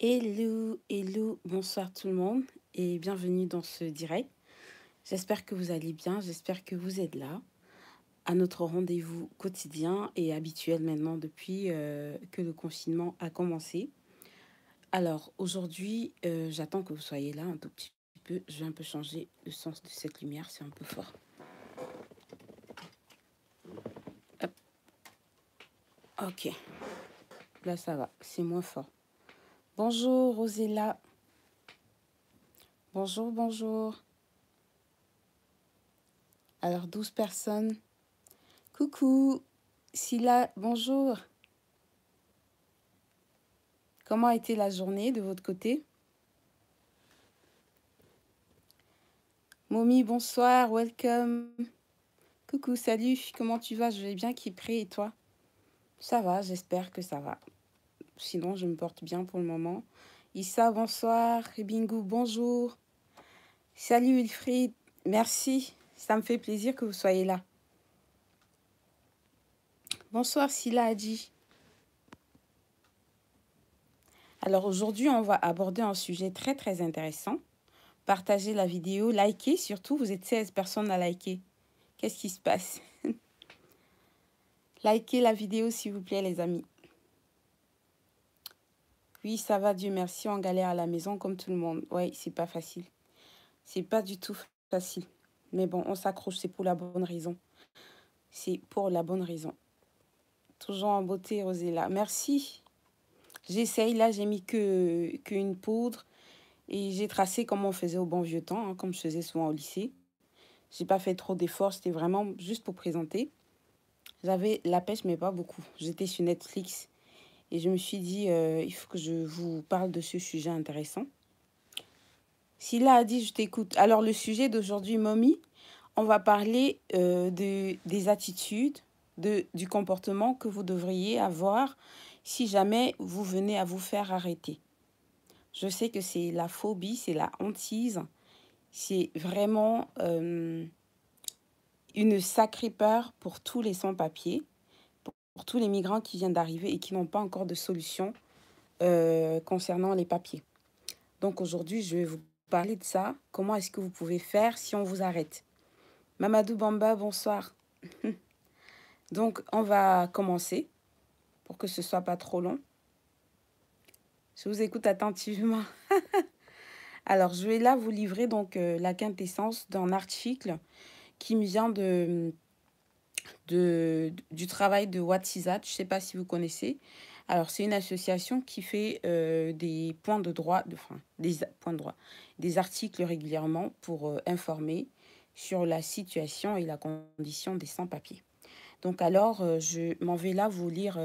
Hello, hello, bonsoir tout le monde et bienvenue dans ce direct. J'espère que vous allez bien, j'espère que vous êtes là à notre rendez-vous quotidien et habituel maintenant depuis euh, que le confinement a commencé. Alors aujourd'hui, euh, j'attends que vous soyez là un tout petit peu. Je vais un peu changer le sens de cette lumière, c'est un peu fort. Ok. Là ça va, c'est moins fort. Bonjour Rosella. Bonjour, bonjour. Alors 12 personnes. Coucou. Silla, bonjour. Comment a été la journée de votre côté Mommy, bonsoir, welcome. Coucou, salut, comment tu vas Je vais bien, qui prie et toi Ça va, j'espère que ça va. Sinon, je me porte bien pour le moment. Issa, bonsoir. Bingo, bonjour. Salut Wilfried. Merci. Ça me fait plaisir que vous soyez là. Bonsoir Sila dit Alors aujourd'hui, on va aborder un sujet très très intéressant. Partagez la vidéo, likez surtout, vous êtes 16 personnes à liker. Qu'est-ce qui se passe Likez la vidéo s'il vous plaît les amis. Oui, ça va, Dieu merci, on galère à la maison comme tout le monde. Oui, c'est pas facile. C'est pas du tout facile. Mais bon, on s'accroche, c'est pour la bonne raison. C'est pour la bonne raison. Toujours en beauté, Rosella. Merci. J'essaye, là, j'ai mis que qu'une poudre. Et j'ai tracé comme on faisait au bon vieux temps, hein, comme je faisais souvent au lycée. J'ai pas fait trop d'efforts, c'était vraiment juste pour présenter. J'avais la pêche, mais pas beaucoup. J'étais sur Netflix. Et je me suis dit, euh, il faut que je vous parle de ce sujet intéressant. Sylla a dit, je t'écoute. Alors le sujet d'aujourd'hui, mommy on va parler euh, de, des attitudes, de, du comportement que vous devriez avoir si jamais vous venez à vous faire arrêter. Je sais que c'est la phobie, c'est la hantise, c'est vraiment euh, une sacrée peur pour tous les sans-papiers pour tous les migrants qui viennent d'arriver et qui n'ont pas encore de solution euh, concernant les papiers. Donc aujourd'hui, je vais vous parler de ça. Comment est-ce que vous pouvez faire si on vous arrête Mamadou Bamba, bonsoir. Donc on va commencer pour que ce soit pas trop long. Je vous écoute attentivement. Alors, je vais là vous livrer donc euh, la quintessence d'un article qui me vient de de, du travail de WhatsApp. Je ne sais pas si vous connaissez. Alors, c'est une association qui fait euh, des points de droit, enfin, des points de droit, des articles régulièrement pour euh, informer sur la situation et la condition des sans-papiers. Donc, alors, euh, je m'en vais là vous lire.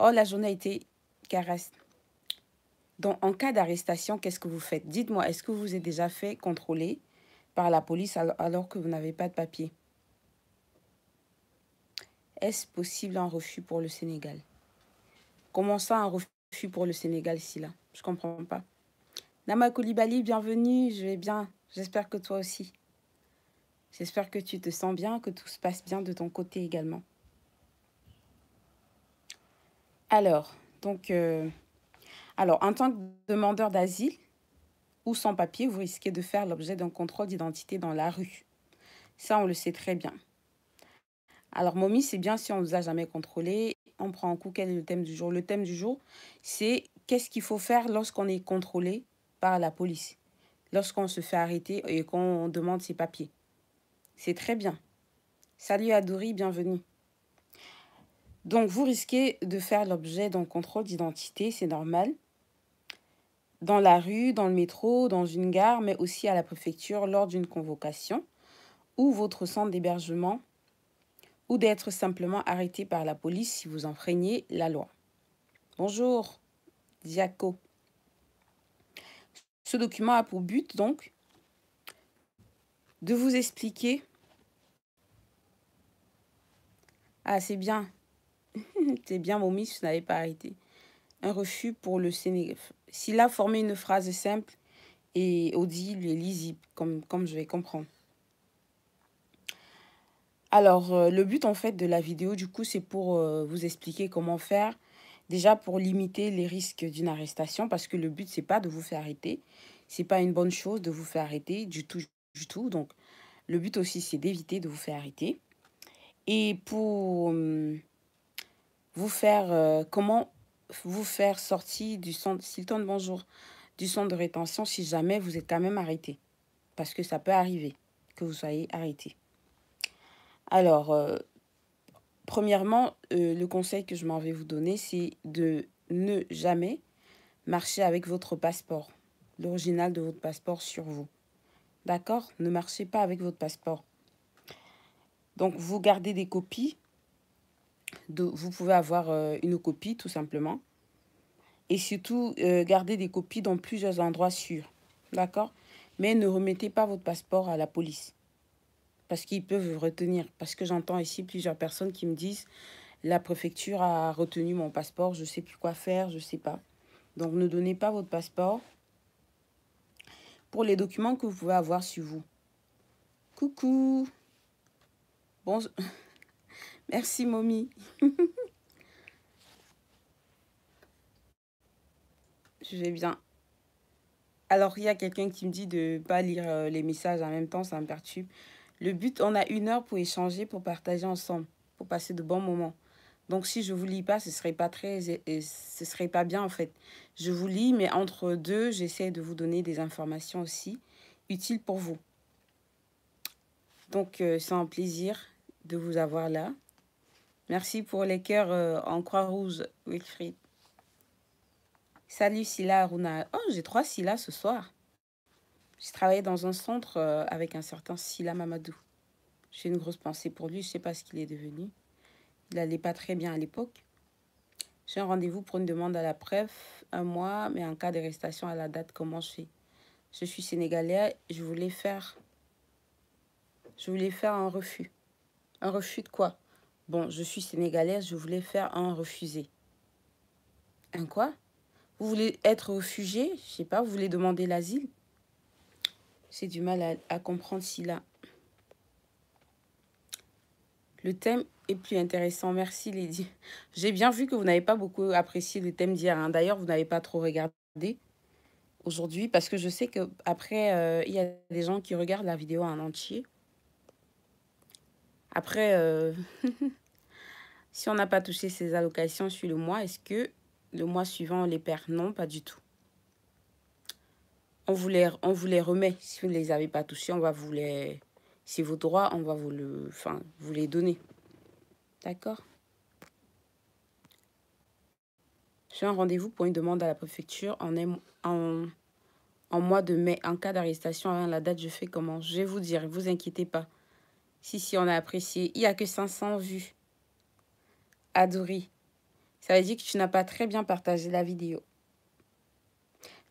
Oh, la journée a été caresse. Donc, en cas d'arrestation, qu'est-ce que vous faites Dites-moi, est-ce que vous êtes déjà fait contrôler par la police alors que vous n'avez pas de papiers est-ce possible un refus pour le Sénégal Comment ça, un refus pour le Sénégal, si là Je comprends pas. Nama Koulibaly, bienvenue, je vais bien. J'espère que toi aussi. J'espère que tu te sens bien, que tout se passe bien de ton côté également. Alors, donc, euh, alors en tant que demandeur d'asile ou sans papier, vous risquez de faire l'objet d'un contrôle d'identité dans la rue. Ça, on le sait très bien. Alors, momie, c'est bien si on ne vous a jamais contrôlé. On prend un coup, quel est le thème du jour Le thème du jour, c'est qu'est-ce qu'il faut faire lorsqu'on est contrôlé par la police, lorsqu'on se fait arrêter et qu'on demande ses papiers. C'est très bien. Salut Adori, bienvenue. Donc, vous risquez de faire l'objet d'un contrôle d'identité, c'est normal. Dans la rue, dans le métro, dans une gare, mais aussi à la préfecture lors d'une convocation ou votre centre d'hébergement ou d'être simplement arrêté par la police si vous enfreignez la loi. Bonjour, Diaco. Ce document a pour but donc de vous expliquer. Ah, c'est bien. c'est bien, Momi, je n'avais pas arrêté. Un refus pour le Sénégal. S'il a formé une phrase simple et audible et lisible, comme, comme je vais comprendre. Alors, euh, le but en fait de la vidéo, du coup, c'est pour euh, vous expliquer comment faire. Déjà pour limiter les risques d'une arrestation, parce que le but, c'est pas de vous faire arrêter. C'est pas une bonne chose de vous faire arrêter du tout, du tout. Donc, le but aussi, c'est d'éviter de vous faire arrêter. Et pour hum, vous faire, euh, comment vous faire sortir du centre, s'il de bonjour, du centre de rétention si jamais vous êtes quand même arrêté. Parce que ça peut arriver que vous soyez arrêté. Alors, euh, premièrement, euh, le conseil que je m'en vais vous donner, c'est de ne jamais marcher avec votre passeport, l'original de votre passeport sur vous. D'accord Ne marchez pas avec votre passeport. Donc, vous gardez des copies. vous pouvez avoir euh, une copie, tout simplement. Et surtout, gardez des copies dans plusieurs endroits sûrs. D'accord Mais ne remettez pas votre passeport à la police parce qu'ils peuvent retenir. Parce que j'entends ici plusieurs personnes qui me disent la préfecture a retenu mon passeport, je ne sais plus quoi faire, je ne sais pas. Donc ne donnez pas votre passeport pour les documents que vous pouvez avoir sur vous. Coucou. Bon, merci mommy je vais bien. Alors il y a quelqu'un qui me dit de ne pas lire euh, les messages en même temps, ça me perturbe. Le but, on a une heure pour échanger, pour partager ensemble, pour passer de bons moments. Donc si je vous lis pas, ce serait pas très, ce serait pas bien en fait. Je vous lis, mais entre deux, j'essaie de vous donner des informations aussi utiles pour vous. Donc euh, c'est un plaisir de vous avoir là. Merci pour les cœurs euh, en croix rouge, Wilfried. Salut Silla Aruna. Oh, j'ai trois Silla ce soir. J'ai travaillé dans un centre euh, avec un certain Sila Mamadou. J'ai une grosse pensée pour lui, je ne sais pas ce qu'il est devenu. Il n'allait pas très bien à l'époque. J'ai un rendez-vous pour une demande à la PREF, un mois, mais en cas d'arrestation à la date, comment je fais Je suis sénégalaise, je voulais faire... Je voulais faire un refus. Un refus de quoi Bon, je suis sénégalaise, je voulais faire un refusé. Un quoi Vous voulez être refugié Je sais pas, vous voulez demander l'asile j'ai du mal à, comprendre si là. Le thème est plus intéressant. Merci, Lady. J'ai bien vu que vous n'avez pas beaucoup apprécié le thème d'hier. Hein. D'ailleurs, vous n'avez pas trop regardé aujourd'hui parce que je sais qu'après, euh, il y a des gens qui regardent la vidéo en entier. Après, euh, si on n'a pas touché ces allocations sur le mois, est-ce que le mois suivant on les perd Non, pas du tout on vous les, remet. Si vous ne les avez pas touchés, on va vous les... si vos droits, on va vous, le, enfin, vous les donner. D'accord J'ai un rendez-vous pour une demande à la préfecture en, en, mois de mai. En cas d'arrestation avant la date, je fais comment Je vais vous dire, vous inquiétez pas. Si, si, on a apprécié. Il n'y a que 500 vues. Adori. Ça veut dire que tu n'as pas très bien partagé la vidéo.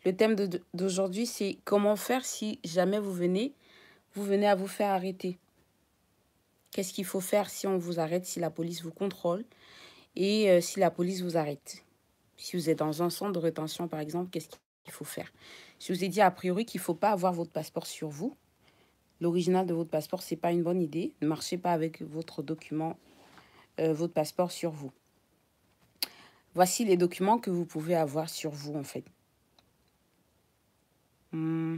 Le thème d'aujourd'hui, c'est comment faire si jamais vous venez, vous venez à vous faire arrêter. Qu'est-ce qu'il faut faire si on vous arrête, si la police vous contrôle et euh, si la police vous arrête. Si vous êtes dans un centre de rétention, par exemple, qu'est-ce qu'il faut faire Je vous ai dit a priori qu'il ne faut pas avoir votre passeport sur vous. L'original de votre passeport, ce n'est pas une bonne idée. Ne marchez pas avec votre document, euh, votre passeport sur vous. Voici les documents que vous pouvez avoir sur vous, en fait. Hmm.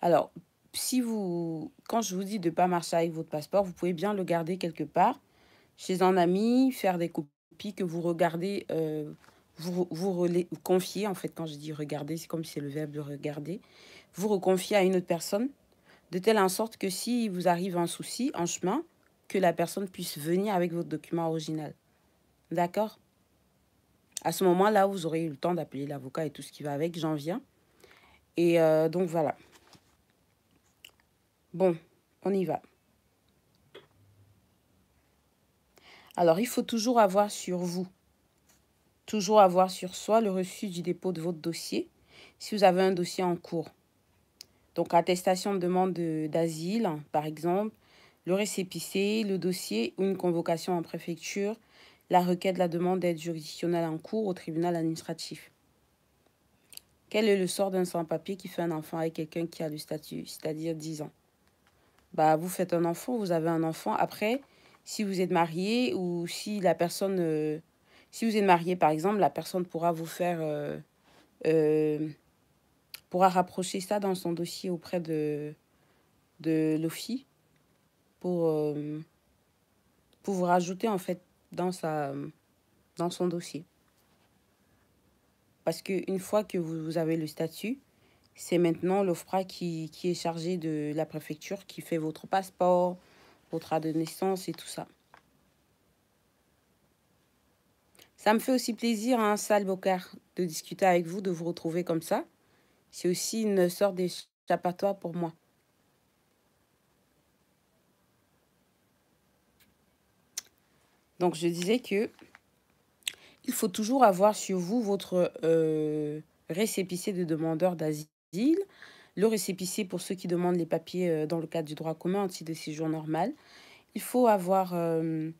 Alors, si vous, quand je vous dis de ne pas marcher avec votre passeport, vous pouvez bien le garder quelque part, chez un ami, faire des copies que vous regardez, euh, vous, vous, confiez, en fait, quand je dis regarder, c'est comme si c'est le verbe de regarder, vous reconfiez à une autre personne, de telle en sorte que si vous arrive un souci en chemin, que la personne puisse venir avec votre document original. D'accord à ce moment-là, vous aurez eu le temps d'appeler l'avocat et tout ce qui va avec. J'en viens. Et euh, donc, voilà. Bon, on y va. Alors, il faut toujours avoir sur vous, toujours avoir sur soi le reçu du dépôt de votre dossier si vous avez un dossier en cours. Donc, attestation de demande d'asile, par exemple, le récépissé, le dossier ou une convocation en préfecture, la requête de la demande d'aide juridictionnelle en cours au tribunal administratif. Quel est le sort d'un sans-papier qui fait un enfant avec quelqu'un qui a le statut, c'est-à-dire 10 ans bah, Vous faites un enfant, vous avez un enfant. Après, si vous êtes marié ou si la personne... Euh, si vous êtes marié, par exemple, la personne pourra vous faire... Euh, euh, pourra rapprocher ça dans son dossier auprès de, de l'OFI pour, pour vous rajouter, en fait, dans, sa, dans son dossier. Parce qu'une fois que vous, avez le statut, c'est maintenant l'OFPRA qui, qui est chargé de la préfecture, qui fait votre passeport, votre de naissance et tout ça. Ça me fait aussi plaisir, hein, de discuter avec vous, de vous retrouver comme ça. C'est aussi une sorte d'échappatoire pour moi. Donc, je disais que il faut toujours avoir sur vous votre euh, récépissé de demandeur d'asile, le récépissé pour ceux qui demandent les papiers euh, dans le cadre du droit commun anti de séjour normal. Il faut avoir, euh,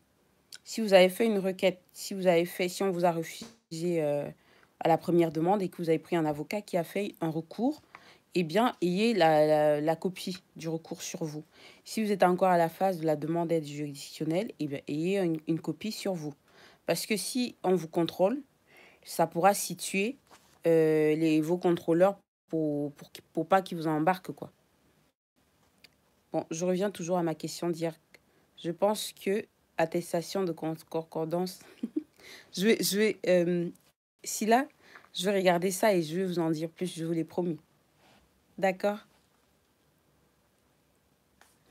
si vous avez fait une requête, si vous avez fait, si on vous a refusé à la première demande et que vous avez pris un avocat qui a fait un recours, eh bien, ayez la, copie du recours sur vous. Si vous êtes encore à la phase de la demande d'aide juridictionnelle, eh bien, ayez une, copie sur vous. Parce que si on vous contrôle, ça pourra situer euh, les, vos contrôleurs pour, pour, pas qu'ils vous embarquent. Quoi. Bon, je reviens toujours à ma question d'hier. Je pense que attestation de concordance. je vais, je vais euh, si là, je vais regarder ça et je vais vous en dire plus, je vous l'ai promis. D'accord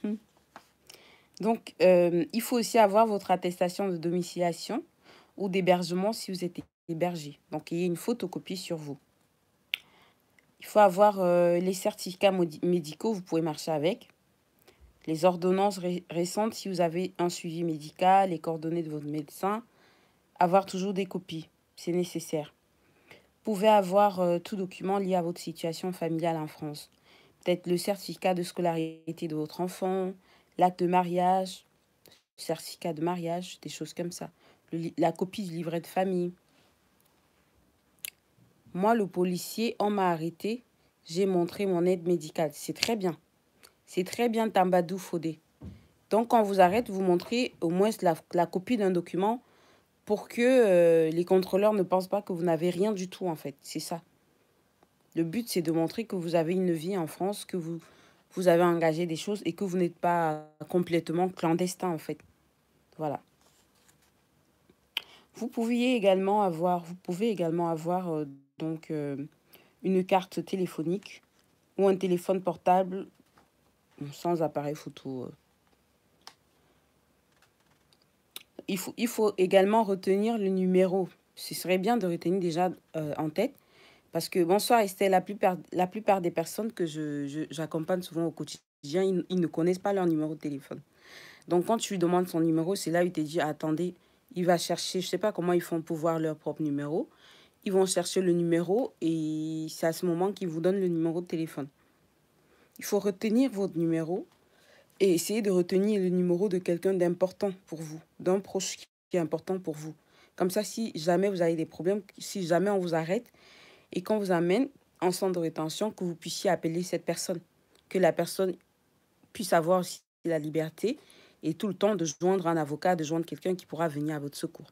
hmm. Donc, euh, il faut aussi avoir votre attestation de domiciliation ou d'hébergement si vous êtes hébergé. Donc, il y a une photocopie sur vous. Il faut avoir euh, les certificats médicaux, vous pouvez marcher avec. Les ordonnances récentes, si vous avez un suivi médical, les coordonnées de votre médecin. Avoir toujours des copies, c'est nécessaire pouvez avoir euh, tout document lié à votre situation familiale en France. Peut-être le certificat de scolarité de votre enfant, l'acte de mariage, certificat de mariage, des choses comme ça. la copie du livret de famille. Moi, le policier, on m'a arrêté. J'ai montré mon aide médicale. C'est très bien. C'est très bien, Tambadou Fodé. Donc, quand on vous arrête, vous montrez au moins la copie d'un document pour que euh, les contrôleurs ne pensent pas que vous n'avez rien du tout, en fait. C'est ça. Le but, c'est de montrer que vous avez une vie en France, que vous, vous avez engagé des choses et que vous n'êtes pas complètement clandestin, en fait. Voilà. Vous pouviez également avoir, vous pouvez également avoir euh, donc euh, une carte téléphonique ou un téléphone portable sans appareil photo il faut, également retenir le numéro. Ce serait bien de retenir déjà euh, en tête. Parce que, bonsoir Estelle, la plupart, la plupart des personnes que j'accompagne je, souvent au quotidien, ils, ne connaissent pas leur numéro de téléphone. Donc, quand tu lui demandes son numéro, c'est là où il te dit, attendez, il va chercher, je ne sais pas comment ils font pour voir leur propre numéro. Ils vont chercher le numéro et c'est à ce moment qu'ils vous donnent le numéro de téléphone. Il faut retenir votre numéro et essayez de retenir le numéro de quelqu'un d'important pour vous, d'un proche qui est important pour vous. Comme ça, si jamais vous avez des problèmes, si jamais on vous arrête et qu'on vous amène en centre de rétention, que vous puissiez appeler cette personne, que la personne puisse avoir aussi la liberté et tout le temps de joindre un avocat, de joindre quelqu'un qui pourra venir à votre secours.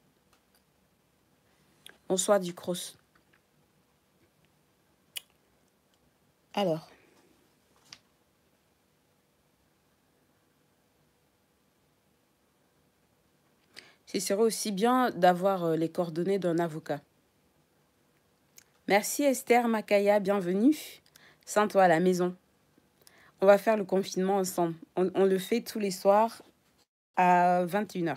Bonsoir du Alors, ce serait aussi bien d'avoir euh, les coordonnées d'un avocat. Merci Esther Makaya, bienvenue. Sans toi à la maison. On va faire le confinement ensemble. On, le fait tous les soirs à 21h.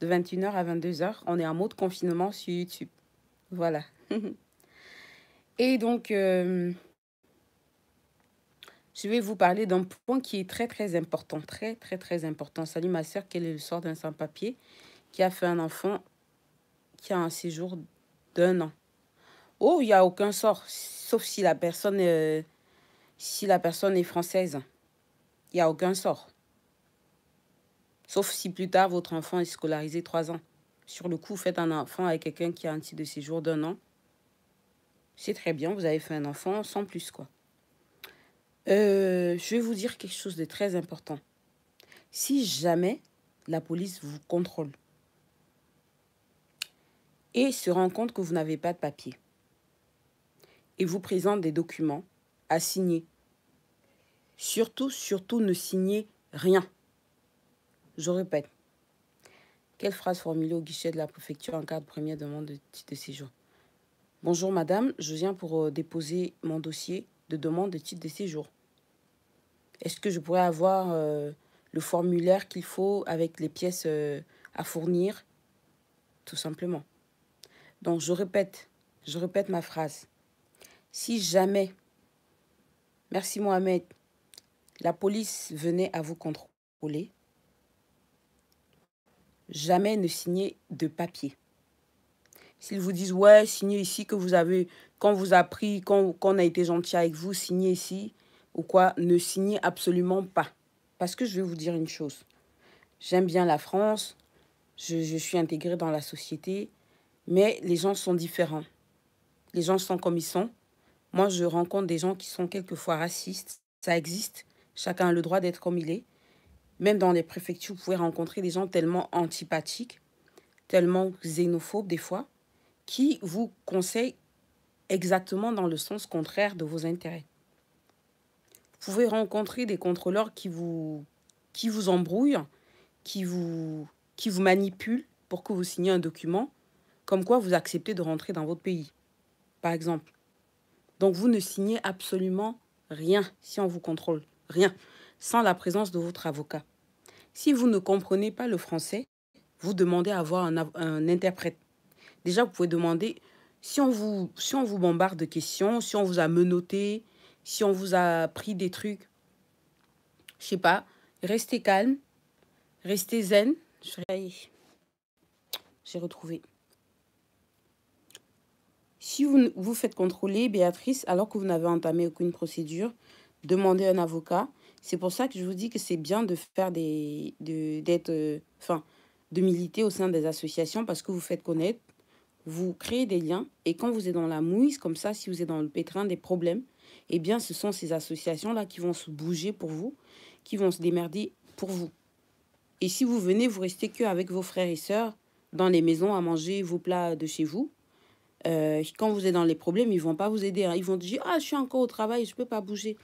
De 21h à 22h, on est en mode confinement sur YouTube. Voilà. Et donc, euh, je vais vous parler d'un point qui est très, très important. Très, très, très important. Salut ma soeur, quel est le sort d'un sans-papier qui a fait un enfant qui a un séjour d'un an. Oh, il n'y a aucun sort, sauf si la personne, euh, si la personne est française. Il n'y a aucun sort. Sauf si plus tard, votre enfant est scolarisé trois ans. Sur le coup, faites un enfant avec quelqu'un qui a un titre de séjour d'un an. C'est très bien, vous avez fait un enfant sans plus, quoi. Euh, je vais vous dire quelque chose de très important. Si jamais la police vous contrôle, et se rend compte que vous n'avez pas de papier. Et vous présente des documents à signer. Surtout, surtout, ne signez rien. Je répète. Quelle phrase formulée au guichet de la préfecture en cas de première demande de titre de séjour Bonjour madame, je viens pour euh, déposer mon dossier de demande de titre de séjour. Est-ce que je pourrais avoir euh, le formulaire qu'il faut avec les pièces euh, à fournir Tout simplement. Donc, je répète, je répète ma phrase. Si jamais, merci Mohamed, la police venait à vous contrôler, jamais ne signez de papier. S'ils vous disent, ouais, signez ici que vous avez, quand vous a pris, quand, a été gentil avec vous, signez ici ou quoi, ne signez absolument pas. Parce que je vais vous dire une chose. J'aime bien la France, je, je suis intégrée dans la société, mais les gens sont différents. Les gens sont comme ils sont. Moi, je rencontre des gens qui sont quelquefois racistes. Ça existe. Chacun a le droit d'être comme il est. Même dans les préfectures, vous pouvez rencontrer des gens tellement antipathiques, tellement xénophobes des fois, qui vous conseillent exactement dans le sens contraire de vos intérêts. Vous pouvez rencontrer des contrôleurs qui vous, qui vous embrouillent, qui vous, qui vous manipulent pour que vous signiez un document comme quoi vous acceptez de rentrer dans votre pays, par exemple. Donc vous ne signez absolument rien si on vous contrôle, rien, sans la présence de votre avocat. Si vous ne comprenez pas le français, vous demandez à avoir un, interprète. Déjà, vous pouvez demander, si on, vous, si on vous bombarde de questions, si on vous a menotté, si on vous a pris des trucs, je sais pas, restez calme, restez zen. J'ai retrouvé. Si vous vous faites contrôler, Béatrice, alors que vous n'avez entamé aucune procédure, demandez un avocat. C'est pour ça que je vous dis que c'est bien de faire des, d'être, euh, enfin, de militer au sein des associations parce que vous faites connaître, vous créez des liens et quand vous êtes dans la mouise comme ça, si vous êtes dans le pétrin des problèmes, eh bien, ce sont ces associations là qui vont se bouger pour vous, qui vont se démerder pour vous. Et si vous venez, vous restez que avec vos frères et sœurs dans les maisons à manger vos plats de chez vous, euh, quand vous êtes dans les problèmes, ils vont pas vous aider. Hein. Ils vont dire Ah, je suis encore au travail, je peux pas bouger.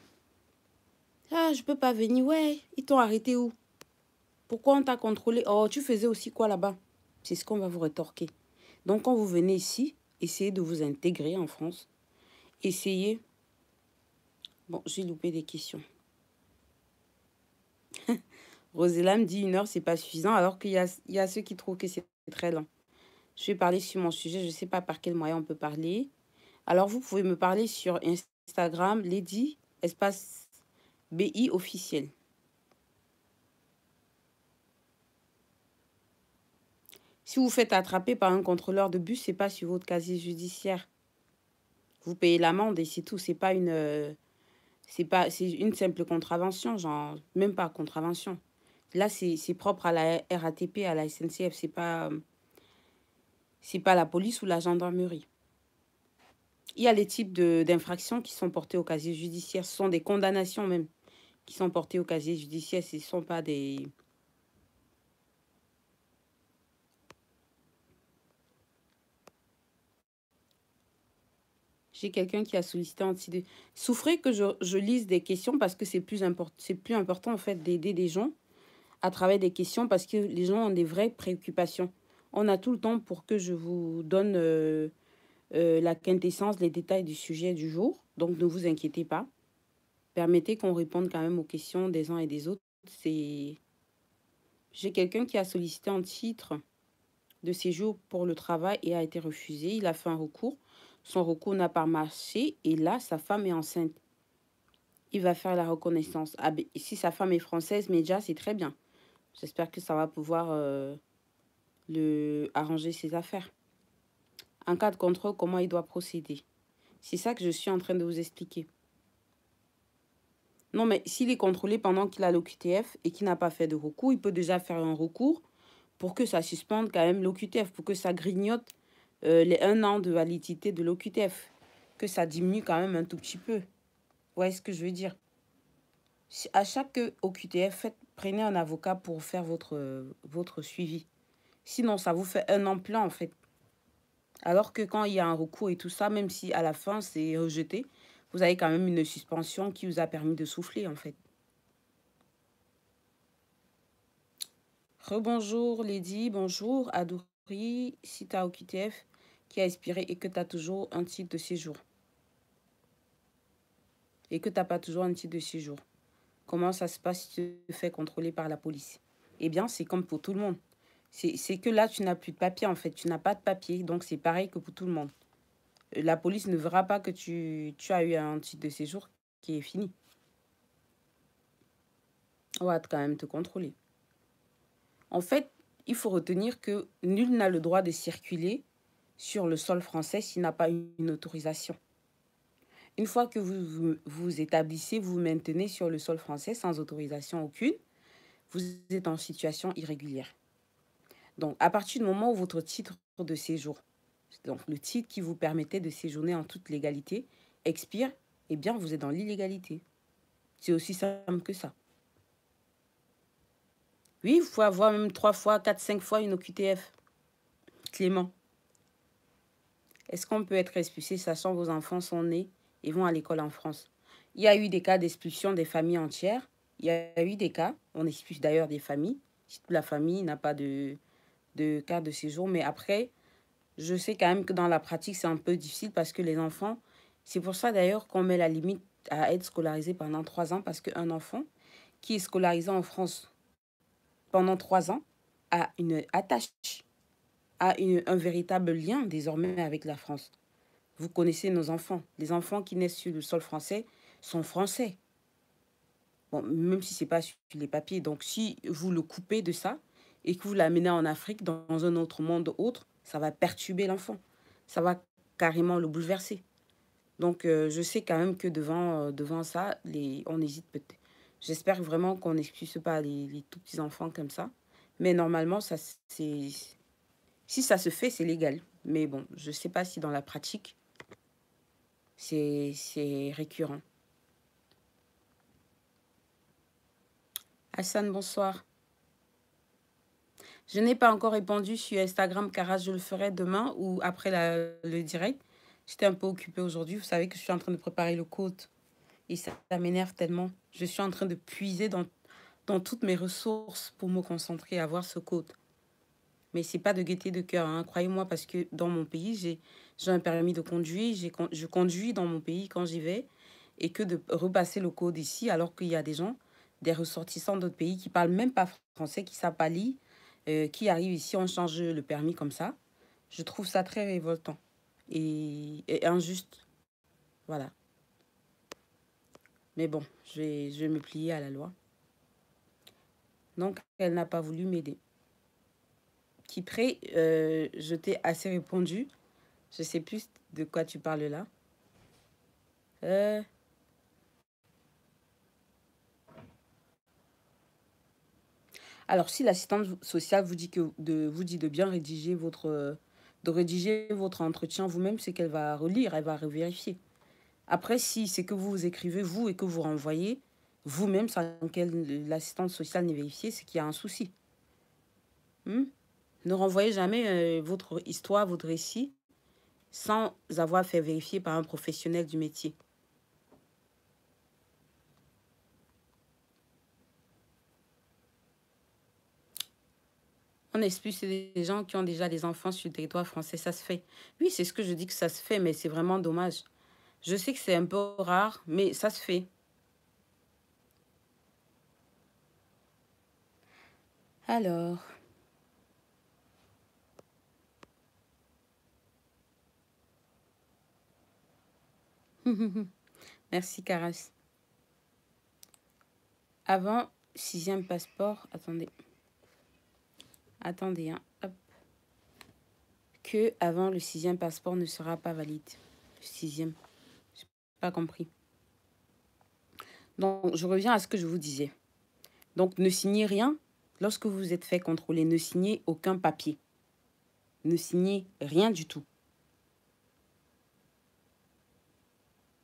Ah, je peux pas venir. Ouais, ils t'ont arrêté où Pourquoi on t'a contrôlé Oh, tu faisais aussi quoi là-bas C'est ce qu'on va vous rétorquer. Donc, quand vous venez ici, essayez de vous intégrer en France. Essayez. Bon, j'ai loupé des questions. Rosella me dit une heure, c'est pas suffisant, alors qu'il y y a ceux qui trouvent que c'est très lent. Je vais parler sur mon sujet. Je ne sais pas par quel moyen on peut parler. Alors, vous pouvez me parler sur Instagram, Lady, espace BI officiel. Si vous faites attraper par un contrôleur de bus, ce n'est pas sur votre casier judiciaire. Vous payez l'amende et c'est tout. Ce n'est pas une... Euh, c'est pas c'est une simple contravention, genre même pas contravention. Là, c'est propre à la RATP, à la SNCF, c'est pas euh, c'est pas la police ou la gendarmerie. Il y a les types d'infractions qui sont portées au casier judiciaire. Ce sont des condamnations même qui sont portées au casier judiciaire. Ce ne sont pas des... J'ai quelqu'un qui a sollicité anti Souffrez que je, lise des questions parce que c'est plus, plus important en fait d'aider des gens à travers des questions parce que les gens ont des vraies préoccupations on a tout le temps pour que je vous donne euh, euh, la quintessence, les détails du sujet du jour. Donc, ne vous inquiétez pas. Permettez qu'on réponde quand même aux questions des uns et des autres. J'ai quelqu'un qui a sollicité un titre de séjour pour le travail et a été refusé. Il a fait un recours. Son recours n'a pas marché et là, sa femme est enceinte. Il va faire la reconnaissance. Ah, ben, si sa femme est française, mais déjà, c'est très bien. J'espère que ça va pouvoir... Euh, le, arranger ses affaires. En cas de contrôle, comment il doit procéder. C'est ça que je suis en train de vous expliquer. Non, mais s'il est contrôlé pendant qu'il a l'OQTF et qu'il n'a pas fait de recours, il peut déjà faire un recours pour que ça suspende quand même l'OQTF, pour que ça grignote euh, les un an de validité de l'OQTF, que ça diminue quand même un tout petit peu. Vous voyez ce que je veux dire À chaque OQTF, prenez un avocat pour faire votre, votre suivi. Sinon, ça vous fait un emploi, en fait. Alors que quand il y a un recours et tout ça, même si à la fin, c'est rejeté, vous avez quand même une suspension qui vous a permis de souffler, en fait. Rebonjour Lady, bonjour Adouri, si t'as au qui a expiré et que tu toujours un titre de séjour. Et que t'as pas toujours un titre de séjour. Comment ça se passe si tu te fais contrôler par la police Eh bien, c'est comme pour tout le monde. C'est que là, tu n'as plus de papier, en fait. Tu n'as pas de papier, donc c'est pareil que pour tout le monde. Euh, la police ne verra pas que tu, tu as eu un titre de séjour qui est fini. On va quand même te contrôler. En fait, il faut retenir que nul n'a le droit de circuler sur le sol français s'il n'a pas une autorisation. Une fois que vous, vous vous, établissez, vous vous maintenez sur le sol français sans autorisation aucune, vous êtes en situation irrégulière. Donc, à partir du moment où votre titre de séjour, donc le titre qui vous permettait de séjourner en toute légalité, expire, eh bien, vous êtes dans l'illégalité. C'est aussi simple que ça. Oui, vous pouvez avoir même trois fois, quatre, cinq fois une OQTF. Clément. Est-ce qu'on peut être expulsé sachant que vos enfants sont nés et vont à l'école en France Il y a eu des cas d'expulsion des familles entières. Il y a eu des cas, on expulse d'ailleurs des familles. Si toute la famille n'a pas de, de carte de séjour. Mais après, je sais quand même que dans la pratique, c'est un peu difficile parce que les enfants, c'est pour ça d'ailleurs qu'on met la limite à être scolarisé pendant trois ans parce qu'un enfant qui est scolarisé en France pendant trois ans a une attache, a un véritable lien désormais avec la France. Vous connaissez nos enfants. Les enfants qui naissent sur le sol français sont français. Bon, même si c'est pas sur les papiers. Donc, si vous le coupez de ça, et que vous l'amenez en Afrique, dans un autre monde autre, ça va perturber l'enfant. Ça va carrément le bouleverser. Donc, euh, je sais quand même que devant, euh, devant ça, les, on hésite peut-être. J'espère vraiment qu'on n'excuse pas les, les tout petits enfants comme ça. Mais normalement, ça, si ça se fait, c'est légal. Mais bon, je ne sais pas si dans la pratique, c'est récurrent. Hassan, bonsoir. Je n'ai pas encore répondu sur Instagram, car je le ferai demain ou après le direct. J'étais un peu occupée aujourd'hui. Vous savez que je suis en train de préparer le code. Et ça, m'énerve tellement. Je suis en train de puiser dans, dans toutes mes ressources pour me concentrer à voir ce code. Mais c'est pas de gaieté de cœur, hein. croyez-moi, parce que dans mon pays, j'ai un permis de conduire. Je conduis dans mon pays quand j'y vais. Et que de repasser le code ici, alors qu'il y a des gens, des ressortissants d'autres pays qui parlent même pas français, qui savent pas lire euh, qui arrive ici, on change le permis comme ça. Je trouve ça très révoltant et, injuste. Voilà. Mais bon, je vais, me plier à la loi. Donc, elle n'a pas voulu m'aider. Qui prêt, euh, je t'ai assez répondu. Je sais plus de quoi tu parles là. Euh, Alors, si l'assistante sociale vous dit, que, de, vous dit de bien rédiger votre, de rédiger votre entretien vous-même, c'est qu'elle va relire, elle va vérifier. Après, si c'est que vous écrivez vous et que vous renvoyez vous-même sans que l'assistante sociale n'ait vérifié, c'est qu'il y a un souci. Hmm? Ne renvoyez jamais euh, votre histoire, votre récit, sans avoir fait vérifier par un professionnel du métier. on expulse des gens qui ont déjà des enfants sur le territoire français, ça se fait. Oui, c'est ce que je dis que ça se fait, mais c'est vraiment dommage. Je sais que c'est un peu rare, mais ça se fait. Alors... Merci, Caras. Avant, sixième passeport, attendez. Attendez, hein, hop. Que avant le sixième passeport ne sera pas valide. Le sixième. Je pas compris. Donc, je reviens à ce que je vous disais. Donc, ne signez rien lorsque vous êtes fait contrôler. Ne signez aucun papier. Ne signez rien du tout.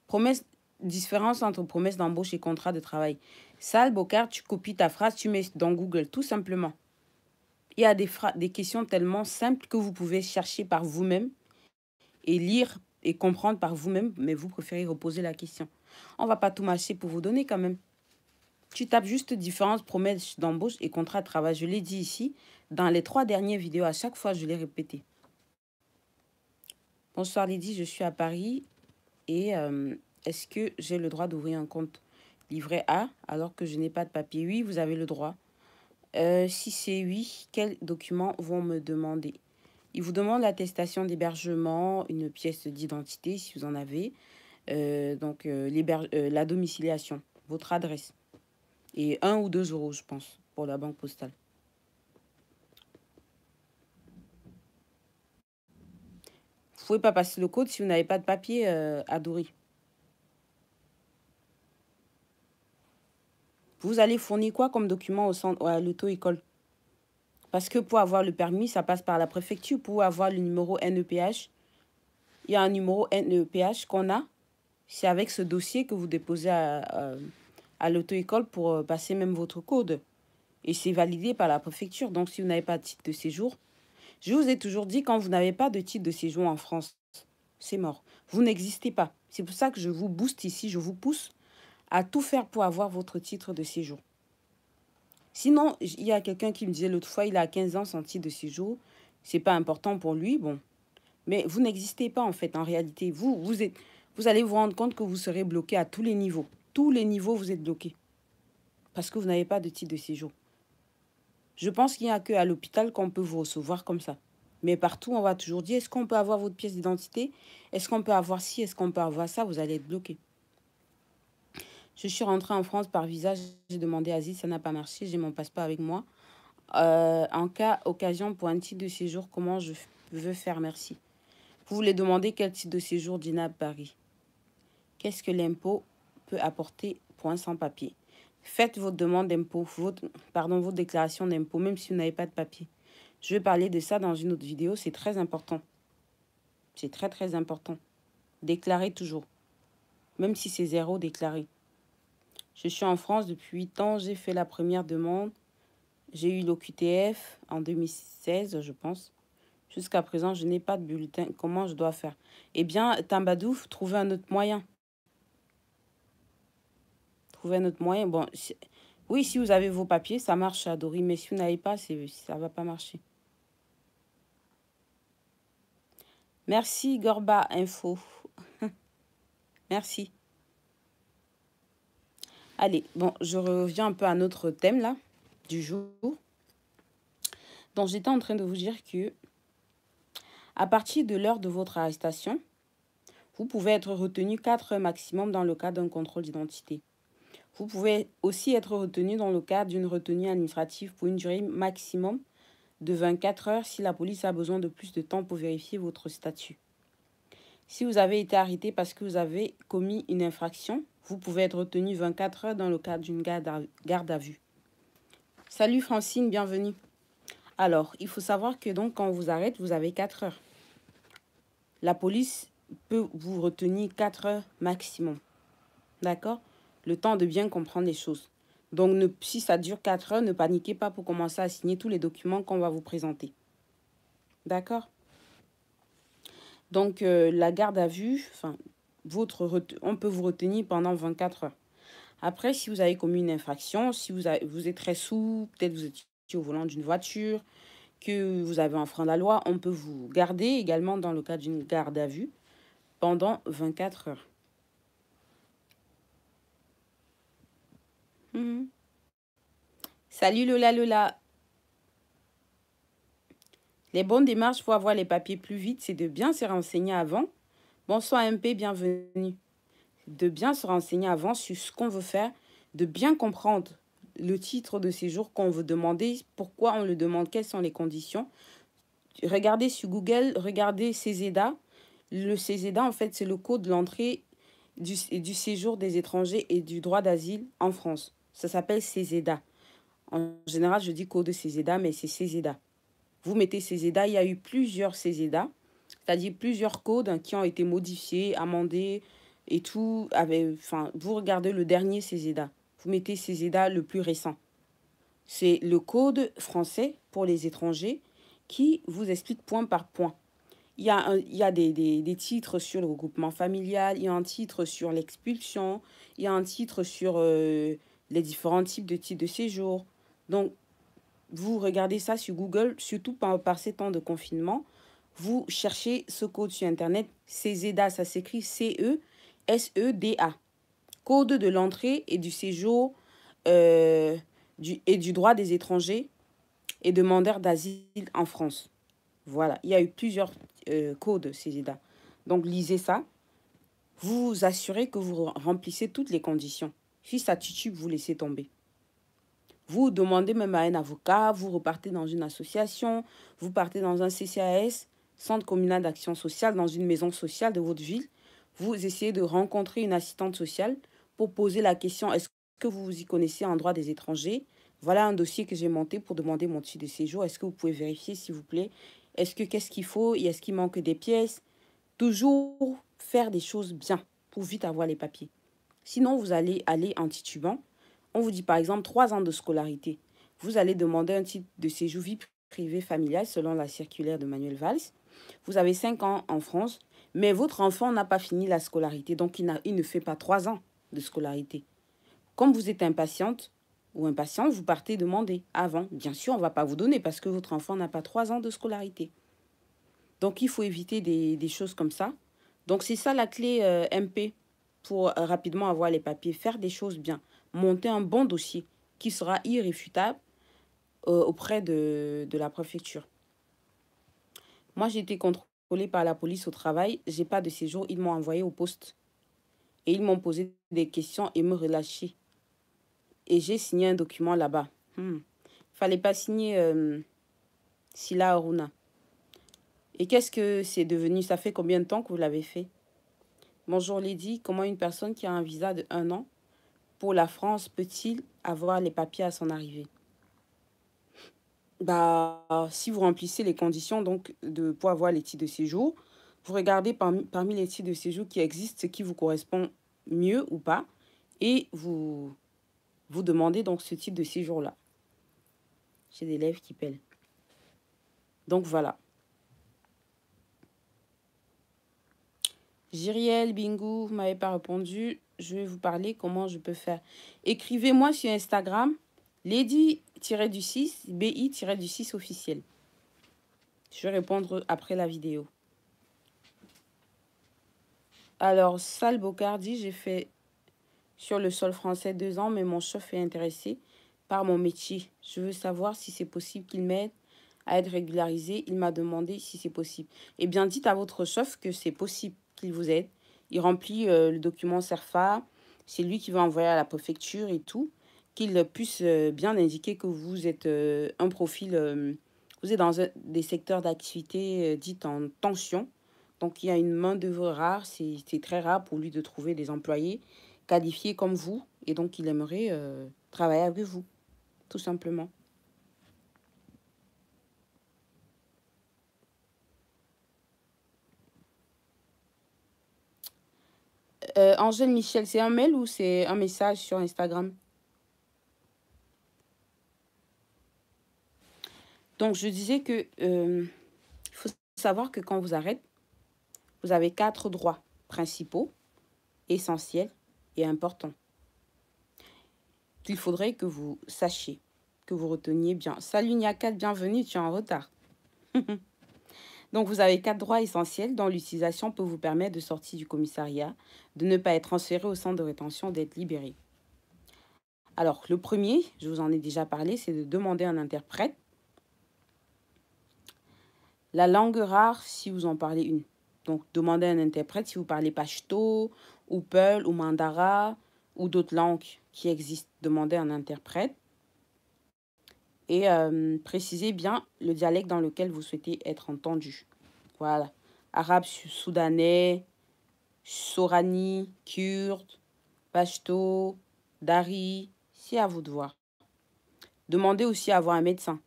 Promesse, différence entre promesse d'embauche et contrat de travail. Sale bocard, tu copies ta phrase, tu mets dans Google, tout simplement. Il y a des, questions tellement simples que vous pouvez chercher par vous-même et lire et comprendre par vous-même, mais vous préférez reposer la question. On va pas tout mâcher pour vous donner quand même. Tu tapes juste différentes promesses d'embauche et contrat de travail. Je l'ai dit ici, dans les trois dernières vidéos, à chaque fois, je l'ai répété. Bonsoir Lydie, je suis à Paris et euh, est-ce que j'ai le droit d'ouvrir un compte livré A alors que je n'ai pas de papier Oui, vous avez le droit. Euh, si c'est oui, quels documents vont me demander Ils vous demandent l'attestation d'hébergement, une pièce d'identité si vous en avez, euh, donc euh, la domiciliation, votre adresse, et un ou deux euros, je pense, pour la banque postale. Vous ne pouvez pas passer le code si vous n'avez pas de papier à Vous allez fournir quoi comme document au centre, à l'auto-école Parce que pour avoir le permis, ça passe par la préfecture. Pour avoir le numéro NEPH, il y a un numéro NEPH qu'on a. C'est avec ce dossier que vous déposez à, à, à l'auto-école pour euh, passer même votre code. Et c'est validé par la préfecture. Donc, si vous n'avez pas de titre de séjour, je vous ai toujours dit, quand vous n'avez pas de titre de séjour en France, c'est mort. Vous n'existez pas. C'est pour ça que je vous booste ici, je vous pousse à tout faire pour avoir votre titre de séjour. Sinon, il y a quelqu'un qui me disait l'autre fois, il a 15 ans sans titre de séjour, c'est pas important pour lui, bon. Mais vous n'existez pas en fait en réalité. Vous, vous, êtes, vous allez vous rendre compte que vous serez bloqué à tous les niveaux. Tous les niveaux, vous êtes bloqué. Parce que vous n'avez pas de titre de séjour. Je pense qu'il n'y a qu'à l'hôpital qu'on peut vous recevoir comme ça. Mais partout, on va toujours dire, est-ce qu'on peut avoir votre pièce d'identité Est-ce qu'on peut avoir ci Est-ce qu'on peut avoir ça Vous allez être bloqué. Je suis rentrée en France par visa, j'ai demandé asile, ça n'a pas marché, j'ai mon passeport avec moi. Euh, en cas, occasion pour un titre de séjour, comment je veux faire merci Vous voulez demander quel titre de séjour Dina Paris Qu'est-ce que l'impôt peut apporter pour un sans-papier Faites votre demande d'impôt, pardon, votre déclaration d'impôt, même si vous n'avez pas de papier. Je vais parler de ça dans une autre vidéo, c'est très important. C'est très très important. Déclarez toujours. Même si c'est zéro, déclarez. Je suis en France depuis 8 ans. J'ai fait la première demande. J'ai eu l'OQTF en 2016, je pense. Jusqu'à présent, je n'ai pas de bulletin. Comment je dois faire Eh bien, Tambadouf, trouvez un autre moyen. Trouvez un autre moyen. Bon, oui, si vous avez vos papiers, ça marche, Adori. Mais si vous n'avez pas, ça ne va pas marcher. Merci, Gorba Info. Merci. Allez, bon, je reviens un peu à notre thème là, du jour. Donc, j'étais en train de vous dire que à partir de l'heure de votre arrestation, vous pouvez être retenu 4 heures maximum dans le cas d'un contrôle d'identité. Vous pouvez aussi être retenu dans le cadre d'une retenue administrative pour une durée maximum de 24 heures si la police a besoin de plus de temps pour vérifier votre statut. Si vous avez été arrêté parce que vous avez commis une infraction, vous pouvez être retenu 24 heures dans le cadre d'une garde à vue. Salut Francine, bienvenue. Alors, il faut savoir que donc quand on vous arrête, vous avez 4 heures. La police peut vous retenir 4 heures maximum. D'accord Le temps de bien comprendre les choses. Donc, si ça dure 4 heures, ne paniquez pas pour commencer à signer tous les documents qu'on va vous présenter. D'accord Donc, euh, la garde à vue, enfin, votre, on peut vous retenir pendant 24 heures. Après, si vous avez commis une infraction, si vous, vous êtes très sous, peut-être vous étiez au volant d'une voiture, que vous avez enfreint la loi, on peut vous garder également dans le cas d'une garde à vue pendant 24 heures. Mhm. Salut Lola Lola. Les bonnes démarches pour avoir les papiers plus vite, c'est de bien se renseigner avant Bonsoir MP, bienvenue. De bien se renseigner avant sur ce qu'on veut faire, de bien comprendre le titre de séjour qu'on veut demander, pourquoi on le demande, quelles sont les conditions. Regardez sur Google, regardez CESEDA. Le CESEDA, en fait, c'est le code de l'entrée du, séjour des étrangers et du droit d'asile en France. Ça s'appelle CESEDA. En général, je dis code de CESEDA, mais c'est CESEDA. Vous mettez CESEDA, il y a eu plusieurs CESEDA c'est-à-dire plusieurs codes qui ont été modifiés, amendés et tout. enfin, vous regardez le dernier CESEDA. Vous mettez CESEDA le plus récent. C'est le code français pour les étrangers qui vous explique point par point. Il y a, il y a des, des, des, titres sur le regroupement familial, il y a un titre sur l'expulsion, il y a un titre sur euh, les différents types de titres de séjour. Donc, vous regardez ça sur Google, surtout par, par ces temps de confinement. Vous cherchez ce code sur Internet. CESEDA, ça s'écrit C-E-S-E-D-A. Code de l'entrée et du séjour euh, du, et du droit des étrangers et demandeurs d'asile en France. Voilà, il y a eu plusieurs euh, codes CESEDA. Donc, lisez ça. Vous vous assurez que vous remplissez toutes les conditions. Si ça titube, vous laissez tomber. Vous demandez même à un avocat, vous repartez dans une association, vous partez dans un CCAS, centre communal d'action sociale, dans une maison sociale de votre ville, vous essayez de rencontrer une assistante sociale pour poser la question est-ce que vous vous y connaissez en droit des étrangers Voilà un dossier que j'ai monté pour demander mon titre de séjour. Est-ce que vous pouvez vérifier, s'il vous plaît Est-ce que qu'est-ce qu'il faut est-ce qu'il manque des pièces Toujours faire des choses bien pour vite avoir les papiers. Sinon, vous allez aller en titubant. On vous dit par exemple trois ans de scolarité. Vous allez demander un titre de séjour vie privée familiale selon la circulaire de Manuel Valls. Vous avez 5 ans en France, mais votre enfant n'a pas fini la scolarité, donc il, ne fait pas 3 ans de scolarité. Comme vous êtes impatiente ou impatient, vous partez demander avant. Bien sûr, on ne va pas vous donner parce que votre enfant n'a pas 3 ans de scolarité. Donc, il faut éviter des, choses comme ça. Donc, c'est ça la clé euh, MP pour euh, rapidement avoir les papiers, faire des choses bien, monter un bon dossier qui sera irréfutable euh, auprès de la préfecture. Moi, j'ai été contrôlée par la police au travail. J'ai pas de séjour. Ils m'ont envoyé au poste. Et ils m'ont posé des questions et me relâché. Et j'ai signé un document là-bas. ne hmm. Fallait pas signer euh, Silla Aruna. Et qu'est-ce que c'est devenu Ça fait combien de temps que vous l'avez fait Bonjour Lady, comment une personne qui a un visa de un an pour la France peut-il avoir les papiers à son arrivée bah, si vous remplissez les conditions donc, de, pour avoir les titres de séjour, vous regardez parmi, les titres de séjour qui existent ce qui vous correspond mieux ou pas et vous, vous demandez donc ce type de séjour-là. J'ai des lèvres qui pèlent. Donc voilà. Jiriel, Bingo, vous m'avez pas répondu. Je vais vous parler comment je peux faire. Écrivez-moi sur Instagram. Lady-du-6, BI-du-6 officiel. Je vais répondre après la vidéo. Alors, Sal Bocardi, j'ai fait sur le sol français deux ans, mais mon chef est intéressé par mon métier. Je veux savoir si c'est possible qu'il m'aide à être régularisé. Il m'a demandé si c'est possible. Eh bien, dites à votre chef que c'est possible qu'il vous aide. Il remplit euh, le document SERFA. C'est lui qui va envoyer à la préfecture et tout qu'il puisse euh, bien indiquer que vous êtes euh, un profil, euh, vous êtes dans des secteurs d'activité dites en tension. Donc, il y a une main-d'œuvre rare, c'est très rare pour lui de trouver des employés qualifiés comme vous. Et donc, il aimerait travailler avec vous, tout simplement. Angèle Michel, c'est un mail ou c'est un message sur Instagram Donc, je disais que euh, faut savoir que quand vous arrêtez, vous avez quatre droits principaux, essentiels et importants Il faudrait que vous sachiez, que vous reteniez bien. Salut quatre bienvenue, tu es en retard. Donc, vous avez quatre droits essentiels dont l'utilisation peut vous permettre de sortir du commissariat, de ne pas être transféré au centre de rétention, d'être libéré. Alors, le premier, je vous en ai déjà parlé, c'est de demander un interprète la langue rare, si vous en parlez une. Donc, demandez à un interprète si vous parlez Pashto, ou peul, ou mandara, ou d'autres langues qui existent. Demandez à un interprète. Et euh, précisez bien le dialecte dans lequel vous souhaitez être entendu. Voilà. Arabe soudanais, sorani, kurde, Pashto, dari, c'est à vous de voir. Demandez aussi à avoir un médecin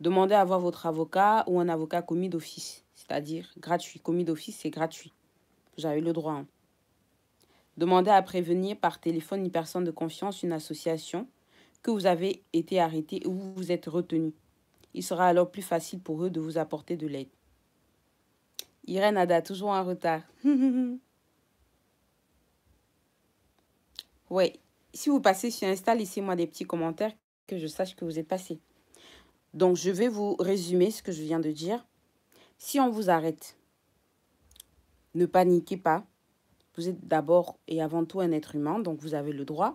Demandez à voir votre avocat ou un avocat commis d'office, c'est-à-dire gratuit. Commis d'office, c'est gratuit. Vous avez le droit. Hein. Demandez à prévenir par téléphone une personne de confiance, une association, que vous avez été arrêté ou vous, vous êtes retenu. Il sera alors plus facile pour eux de vous apporter de l'aide. Irène Ada, toujours en retard. ouais, si vous passez sur Insta, laissez-moi des petits commentaires que je sache que vous êtes passé. Donc, je vais vous résumer ce que je viens de dire. Si on vous arrête, ne paniquez pas. Vous êtes d'abord et avant tout un être humain, donc vous avez le droit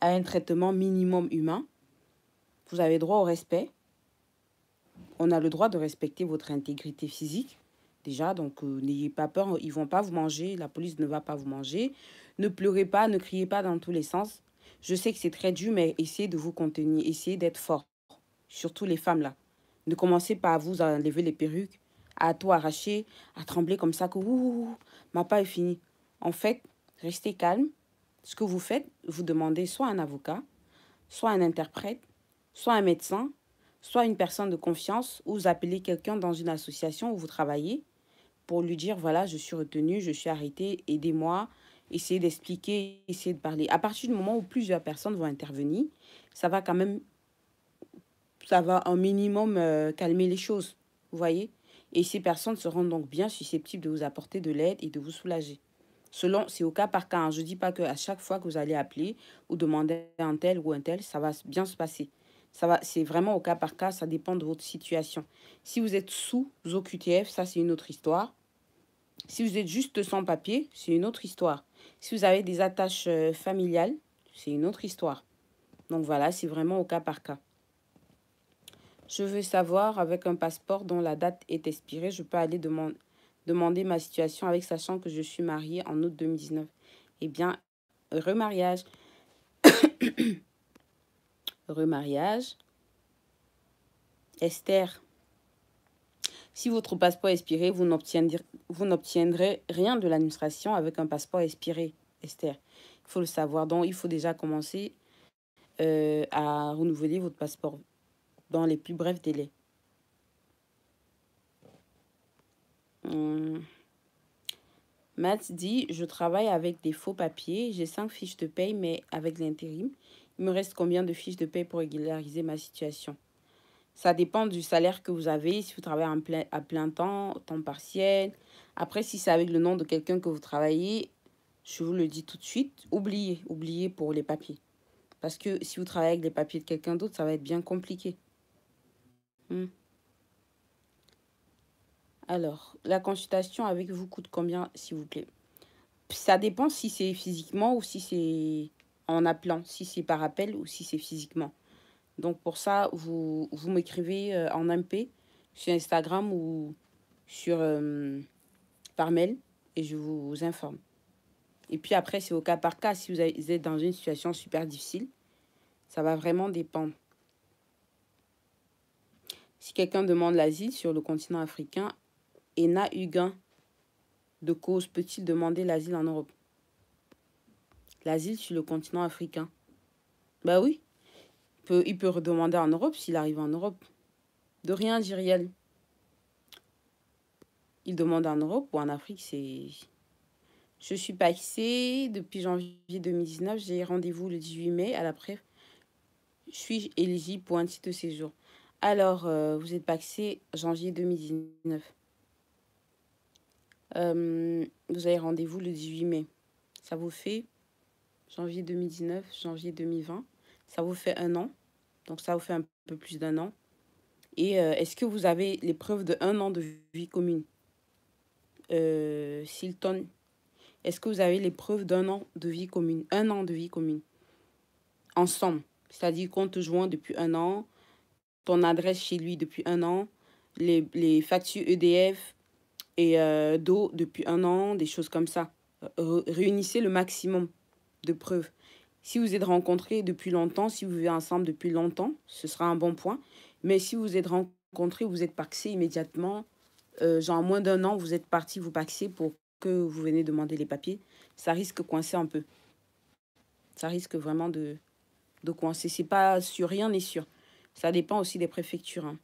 à un traitement minimum humain. Vous avez droit au respect. On a le droit de respecter votre intégrité physique. Déjà, donc euh, n'ayez pas peur, ils vont pas vous manger, la police ne va pas vous manger. Ne pleurez pas, ne criez pas dans tous les sens. Je sais que c'est très dur, mais essayez de vous contenir, essayez d'être fort surtout les femmes là. Ne commencez pas à vous enlever les perruques, à tout arracher, à trembler comme ça que ouh, ma pas est finie. En fait, restez calme. Ce que vous faites, vous demandez soit un avocat, soit un interprète, soit un médecin, soit une personne de confiance, ou vous appelez quelqu'un dans une association où vous travaillez pour lui dire voilà, je suis retenue, je suis arrêtée, aidez-moi, essayez d'expliquer, essayez de parler. À partir du moment où plusieurs personnes vont intervenir, ça va quand même ça va un minimum euh, calmer les choses, vous voyez Et ces personnes seront donc bien susceptibles de vous apporter de l'aide et de vous soulager. Selon, c'est au cas par cas. Hein. Je ne dis pas qu'à chaque fois que vous allez appeler ou demander un tel ou un tel, ça va bien se passer. c'est vraiment au cas par cas, ça dépend de votre situation. Si vous êtes sous OQTF, ça c'est une autre histoire. Si vous êtes juste sans papier, c'est une autre histoire. Si vous avez des attaches euh, familiales, c'est une autre histoire. Donc voilà, c'est vraiment au cas par cas. Je veux savoir, avec un passeport dont la date est expirée, je peux aller demander ma situation avec sachant que je suis mariée en août 2019. Eh bien, remariage. remariage. Esther. Si votre passeport est expiré, vous n'obtiendrez rien de l'administration avec un passeport expiré, Esther. Il faut le savoir. Donc, il faut déjà commencer euh, à renouveler votre passeport dans les plus brefs délais. Hum. Matt dit, je travaille avec des faux papiers, j'ai cinq fiches de paye, mais avec l'intérim, il me reste combien de fiches de paye pour régulariser ma situation Ça dépend du salaire que vous avez, si vous travaillez à plein temps, temps partiel. Après, si c'est avec le nom de quelqu'un que vous travaillez, je vous le dis tout de suite, oubliez, oubliez pour les papiers. Parce que si vous travaillez avec les papiers de quelqu'un d'autre, ça va être bien compliqué. Hmm. Alors, la consultation avec vous coûte combien, s'il vous plaît Ça dépend si c'est physiquement ou si c'est en appelant, si c'est par appel ou si c'est physiquement. Donc, pour ça, vous, vous m'écrivez euh, en MP sur Instagram ou sur, euh, par mail et je vous informe. Et puis après, c'est au cas par cas. Si vous êtes dans une situation super difficile, ça va vraiment dépendre. Si quelqu'un demande l'asile sur le continent africain et n'a eu de cause, peut-il demander l'asile en Europe L'asile sur le continent africain. Bah oui, il peut, il peut redemander en Europe s'il arrive en Europe. De rien, Jiriel. Il demande en Europe ou en Afrique, c'est... Je suis passée depuis janvier 2019. J'ai rendez-vous le 18 mai à la suis Je suis éligible pour un titre de séjour. Alors, euh, vous êtes baxé janvier 2019. Euh, vous avez rendez-vous le 18 mai. Ça vous fait janvier 2019, janvier 2020. Ça vous fait un an. Donc, ça vous fait un peu plus d'un an. Et euh, est-ce que vous avez les preuves de un an de vie commune Silton, est-ce que vous avez les preuves d'un an de vie commune Un an de vie commune. Ensemble. C'est-à-dire qu'on te joint depuis un an, ton adresse chez lui depuis un an, les, les factures EDF et euh, d'eau depuis un an, des choses comme ça. Euh, réunissez le maximum de preuves. Si vous êtes rencontrés depuis longtemps, si vous vivez ensemble depuis longtemps, ce sera un bon point. Mais si vous êtes rencontrés, vous êtes paxés immédiatement, euh, genre moins d'un an, vous êtes partis, vous paxez pour que vous venez demander les papiers, ça risque de coincer un peu. Ça risque vraiment de, de coincer. C'est pas sur rien n'est sûr. Ça dépend aussi des préfectures. Hein.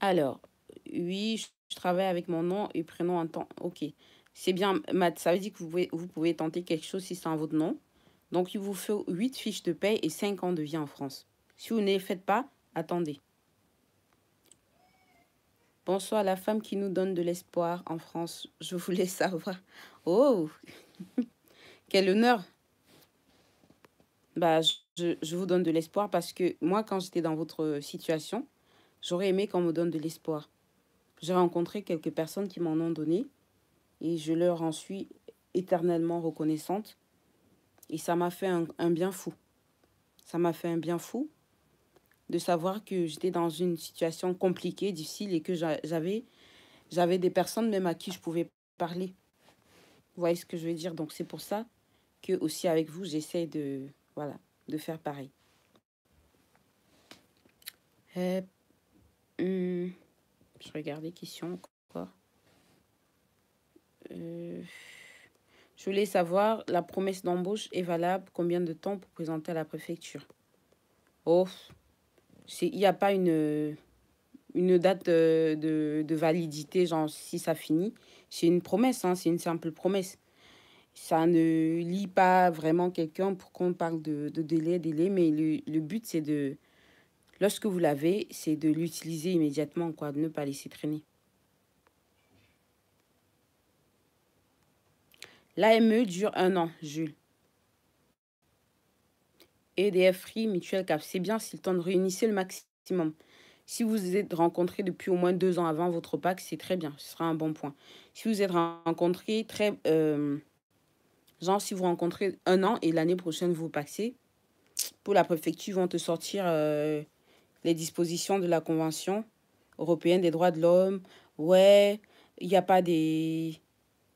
Alors, oui, je travaille avec mon nom et prénom en temps. Ok, c'est bien, Matt. Ça veut dire que vous pouvez, tenter quelque chose si c'est en votre nom. Donc, il vous faut 8 fiches de paie et 5 ans de vie en France. Si vous ne les faites pas, attendez. Bonsoir la femme qui nous donne de l'espoir en France. Je voulais savoir. Oh Quel honneur bah, je, vous donne de l'espoir parce que moi, quand j'étais dans votre situation, j'aurais aimé qu'on me donne de l'espoir. J'ai rencontré quelques personnes qui m'en ont donné et je leur en suis éternellement reconnaissante. Et ça m'a fait un, bien fou. Ça m'a fait un bien fou de savoir que j'étais dans une situation compliquée, difficile et que j'avais j'avais des personnes même à qui je pouvais parler. Vous voyez ce que je veux dire Donc c'est pour ça que aussi avec vous, j'essaie de, voilà, de faire pareil. Euh, hmm, je regarde les questions euh, je voulais savoir, la promesse d'embauche est valable combien de temps pour présenter à la préfecture Oh, il n'y a pas une, une date de, validité, genre si ça finit. C'est une promesse, hein, c'est une simple promesse ça ne lie pas vraiment quelqu'un pour qu'on parle de, de, délai, délai, mais le, but, c'est de, lorsque vous l'avez, c'est de l'utiliser immédiatement, quoi, de ne pas laisser traîner. L'AME dure un an, Jules. EDF Free, mutual Cap, c'est bien si le temps de réunir le maximum. Si vous êtes rencontré depuis au moins deux ans avant votre pack, c'est très bien, ce sera un bon point. Si vous êtes rencontré très... Euh, Genre, si vous rencontrez un an et l'année prochaine, vous passez, pour la préfecture, ils vont te sortir euh, les dispositions de la Convention européenne des droits de l'homme. Ouais, il n'y a pas des...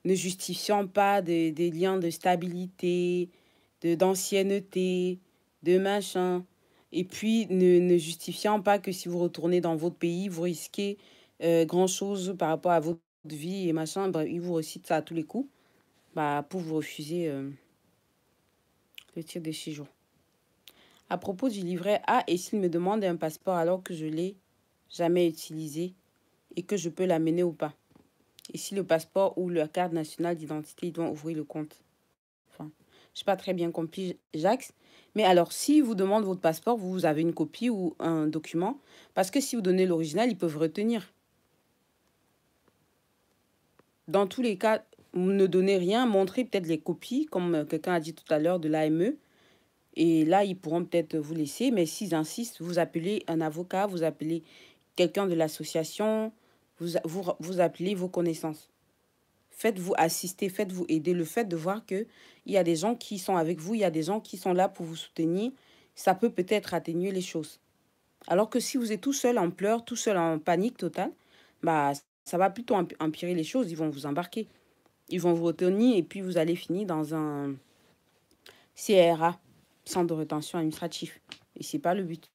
ne justifiant pas des, liens de stabilité, de d'ancienneté, de, machin. Et puis, ne, justifiant pas que si vous retournez dans votre pays, vous risquez euh, grand-chose par rapport à votre vie et machin. ils vous recitent ça à tous les coups bah, pour vous refuser euh, le tir de séjour. À propos du livret A, et s'il me demande un passeport alors que je l'ai jamais utilisé et que je peux l'amener ou pas Et si le passeport ou la carte nationale d'identité ils doit ouvrir le compte Enfin, je n'ai pas très bien compris, Jacques. Mais alors, s'ils vous demandent votre passeport, vous avez une copie ou un document Parce que si vous donnez l'original, ils peuvent retenir. Dans tous les cas, ne donnez rien, montrer peut-être les copies, comme euh, quelqu'un a dit tout à l'heure de l'AME. Et là, ils pourront peut-être vous laisser, mais s'ils insistent, vous appelez un avocat, vous appelez quelqu'un de l'association, vous, appelez vos connaissances. Faites-vous assister, faites-vous aider. Le fait de voir qu'il y a des gens qui sont avec vous, il y a des gens qui sont là pour vous soutenir, ça peut peut-être atténuer les choses. Alors que si vous êtes tout seul en pleurs, tout seul en panique totale, bah, ça va plutôt empirer les choses, ils vont vous embarquer. Ils vont vous retenir et puis vous allez finir dans un CRA, centre de rétention administratif. Et ce n'est pas le but.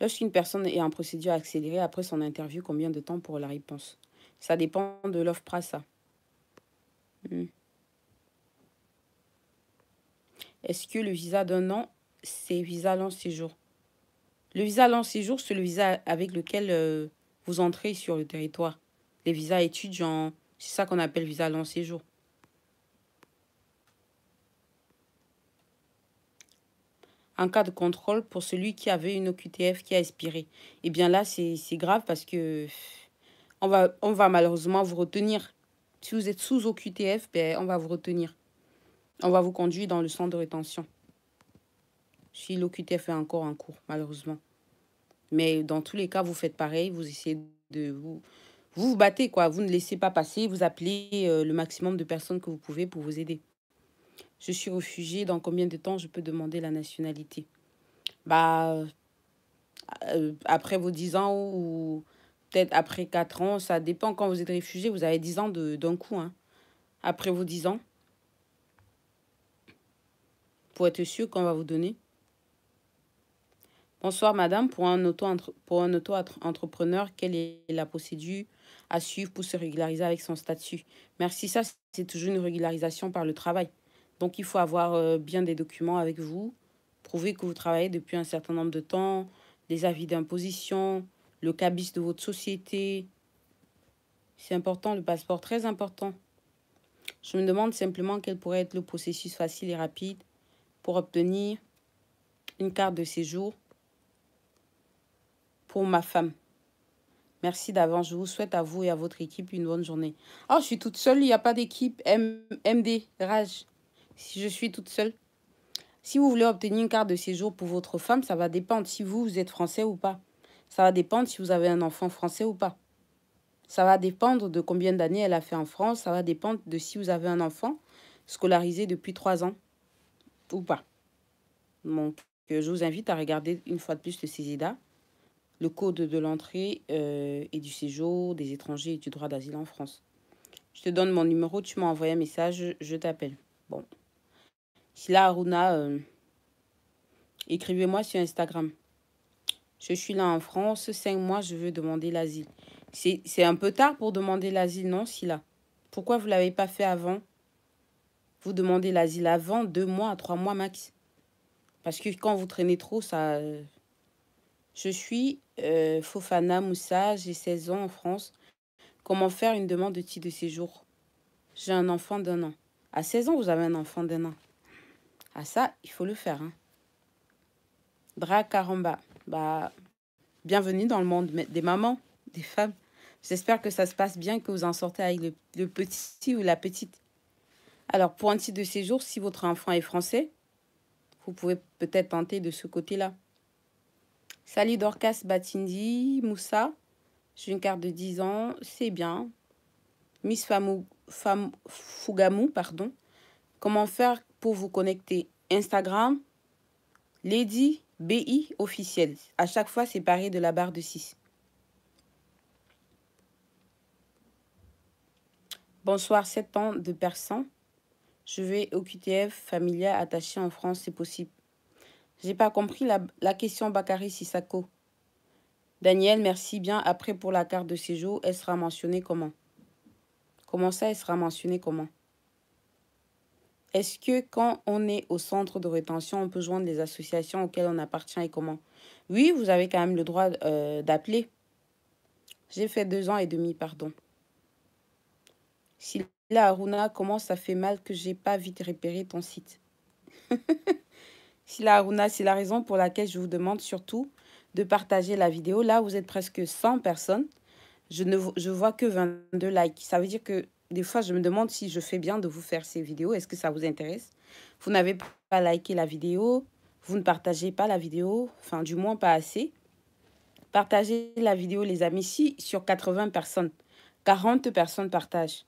Lorsqu'une personne est en procédure accélérée après son interview, combien de temps pour la réponse Ça dépend de l'offre PRASA. Hmm. Est-ce que le visa d'un an, c'est visa long séjour Le visa long séjour, c'est le visa avec lequel euh, vous entrez sur le territoire les visas étudiants. C'est ça qu'on appelle visa long séjour. un cas de contrôle pour celui qui avait une OQTF qui a expiré. Eh bien là, c'est grave parce que on va, on va malheureusement vous retenir. Si vous êtes sous OQTF, ben, on va vous retenir. On va vous conduire dans le centre de rétention. Si l'OQTF est encore en cours, malheureusement. Mais dans tous les cas, vous faites pareil. Vous essayez de vous, vous vous battez, quoi. Vous ne laissez pas passer, vous appelez euh, le maximum de personnes que vous pouvez pour vous aider. Je suis réfugié, dans combien de temps je peux demander la nationalité Bah, euh, après vos 10 ans ou peut-être après 4 ans, ça dépend. Quand vous êtes réfugié, vous avez 10 ans d'un coup, hein. Après vos 10 ans, pour être sûr qu'on va vous donner. Bonsoir, madame. Pour un auto-entrepreneur, auto quelle est la procédure à suivre pour se régulariser avec son statut. Merci, ça, c'est toujours une régularisation par le travail. Donc, il faut avoir euh, bien des documents avec vous, prouver que vous travaillez depuis un certain nombre de temps, des avis d'imposition, le cabis de votre société. C'est important, le passeport, très important. Je me demande simplement quel pourrait être le processus facile et rapide pour obtenir une carte de séjour pour ma femme. Merci d'avance. Je vous souhaite à vous et à votre équipe une bonne journée. Ah, oh, je suis toute seule. Il n'y a pas d'équipe MD, Rage. Si je suis toute seule. Si vous voulez obtenir une carte de séjour pour votre femme, ça va dépendre si vous, vous êtes français ou pas. Ça va dépendre si vous avez un enfant français ou pas. Ça va dépendre de combien d'années elle a fait en France. Ça va dépendre de si vous avez un enfant scolarisé depuis trois ans ou pas. Donc, euh, je vous invite à regarder une fois de plus le CESIDA le code de l'entrée euh, et du séjour des étrangers et du droit d'asile en France. Je te donne mon numéro, tu m'as envoyé un message, je t'appelle. Bon. Sila Aruna, euh, écrivez-moi sur Instagram. Je suis là en France, cinq mois, je veux demander l'asile. C'est un peu tard pour demander l'asile, non, Sila Pourquoi vous ne l'avez pas fait avant Vous demandez l'asile avant, deux mois, trois mois max. Parce que quand vous traînez trop, ça, je suis euh, Fofana Moussa, j'ai 16 ans en France. Comment faire une demande de titre de séjour J'ai un enfant d'un an. À 16 ans, vous avez un enfant d'un an. À ah, ça, il faut le faire. Hein. bah, bienvenue dans le monde des mamans, des femmes. J'espère que ça se passe bien, que vous en sortez avec le, le petit ou la petite. Alors, pour un titre de séjour, si votre enfant est français, vous pouvez peut-être tenter de ce côté-là. Salut Dorcas Batindi, Moussa, j'ai une carte de 10 ans, c'est bien. Miss Fougamou, pardon. Comment faire pour vous connecter Instagram, Lady BI officiel. À chaque fois séparé de la barre de 6. Bonsoir, 7 ans de persan. Je vais au QTF familial attaché en France, c'est possible. J'ai pas compris la, la question Bakari Sissako. Daniel, merci bien. Après, pour la carte de séjour, elle sera mentionnée comment Comment ça, elle sera mentionnée comment Est-ce que quand on est au centre de rétention, on peut joindre les associations auxquelles on appartient et comment Oui, vous avez quand même le droit euh, d'appeler. J'ai fait deux ans et demi, pardon. Sylla Aruna, comment ça fait mal que j'ai pas vite repéré ton site la Aruna, c'est la raison pour laquelle je vous demande surtout de partager la vidéo. Là, vous êtes presque 100 personnes. Je ne vois que 22 likes. Ça veut dire que des fois, je me demande si je fais bien de vous faire ces vidéos. Est-ce que ça vous intéresse Vous n'avez pas liké la vidéo. Vous ne partagez pas la vidéo. Enfin, du moins, pas assez. Partagez la vidéo, les amis. Si sur 80 personnes, 40 personnes partagent,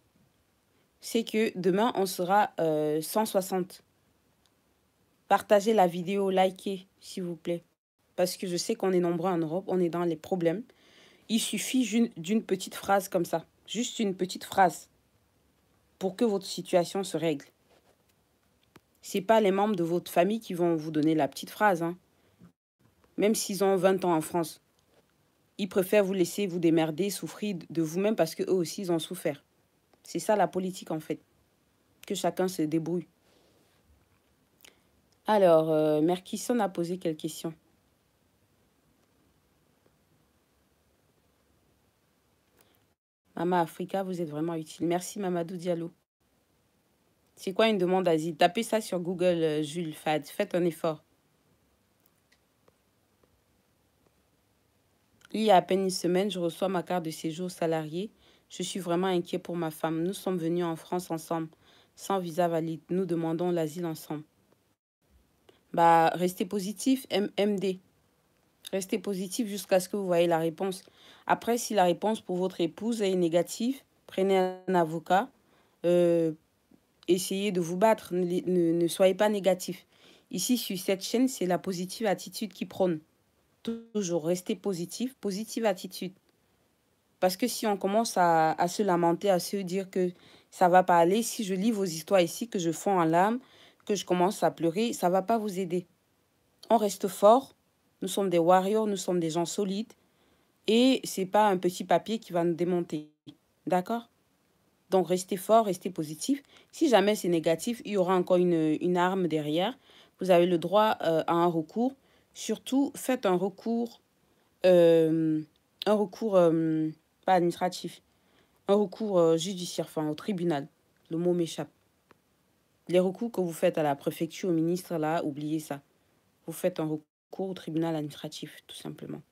c'est que demain, on sera 160. Euh, Partagez la vidéo, likez, s'il vous plaît. Parce que je sais qu'on est nombreux en Europe, on est dans les problèmes. Il suffit d'une petite phrase comme ça, juste une petite phrase, pour que votre situation se règle. Ce n'est pas les membres de votre famille qui vont vous donner la petite phrase. Hein. Même s'ils ont 20 ans en France, ils préfèrent vous laisser vous démerder, souffrir de vous-même parce qu'eux aussi, ils ont souffert. C'est ça la politique en fait. Que chacun se débrouille. Alors, euh, Mère Kisson a posé quelle question Mama Africa, vous êtes vraiment utile. Merci Mamadou Diallo. C'est quoi une demande d'asile Tapez ça sur Google, euh, Jules Fad. Faites un effort. Il y a à peine une semaine, je reçois ma carte de séjour salarié. Je suis vraiment inquiet pour ma femme. Nous sommes venus en France ensemble, sans visa valide. Nous demandons l'asile ensemble bah, restez positif, MMD. Restez positif jusqu'à ce que vous voyez la réponse. Après, si la réponse pour votre épouse est négative, prenez un avocat. Euh, essayez de vous battre. Ne, soyez pas négatif. Ici, sur cette chaîne, c'est la positive attitude qui prône. Toujours restez positif, positive attitude. Parce que si on commence à, à se lamenter, à se dire que ça va pas aller, si je lis vos histoires ici, que je fonds en larmes, que je commence à pleurer, ça ne va pas vous aider. On reste fort, nous sommes des warriors, nous sommes des gens solides, et ce n'est pas un petit papier qui va nous démonter. D'accord Donc restez fort, restez positif. Si jamais c'est négatif, il y aura encore une, arme derrière. Vous avez le droit euh, à un recours. Surtout, faites un recours, euh, un recours euh, pas administratif, un recours judiciaire, enfin au tribunal. Le mot m'échappe. Les recours que vous faites à la préfecture, au ministre, là, oubliez ça. Vous faites un recours au tribunal administratif, tout simplement.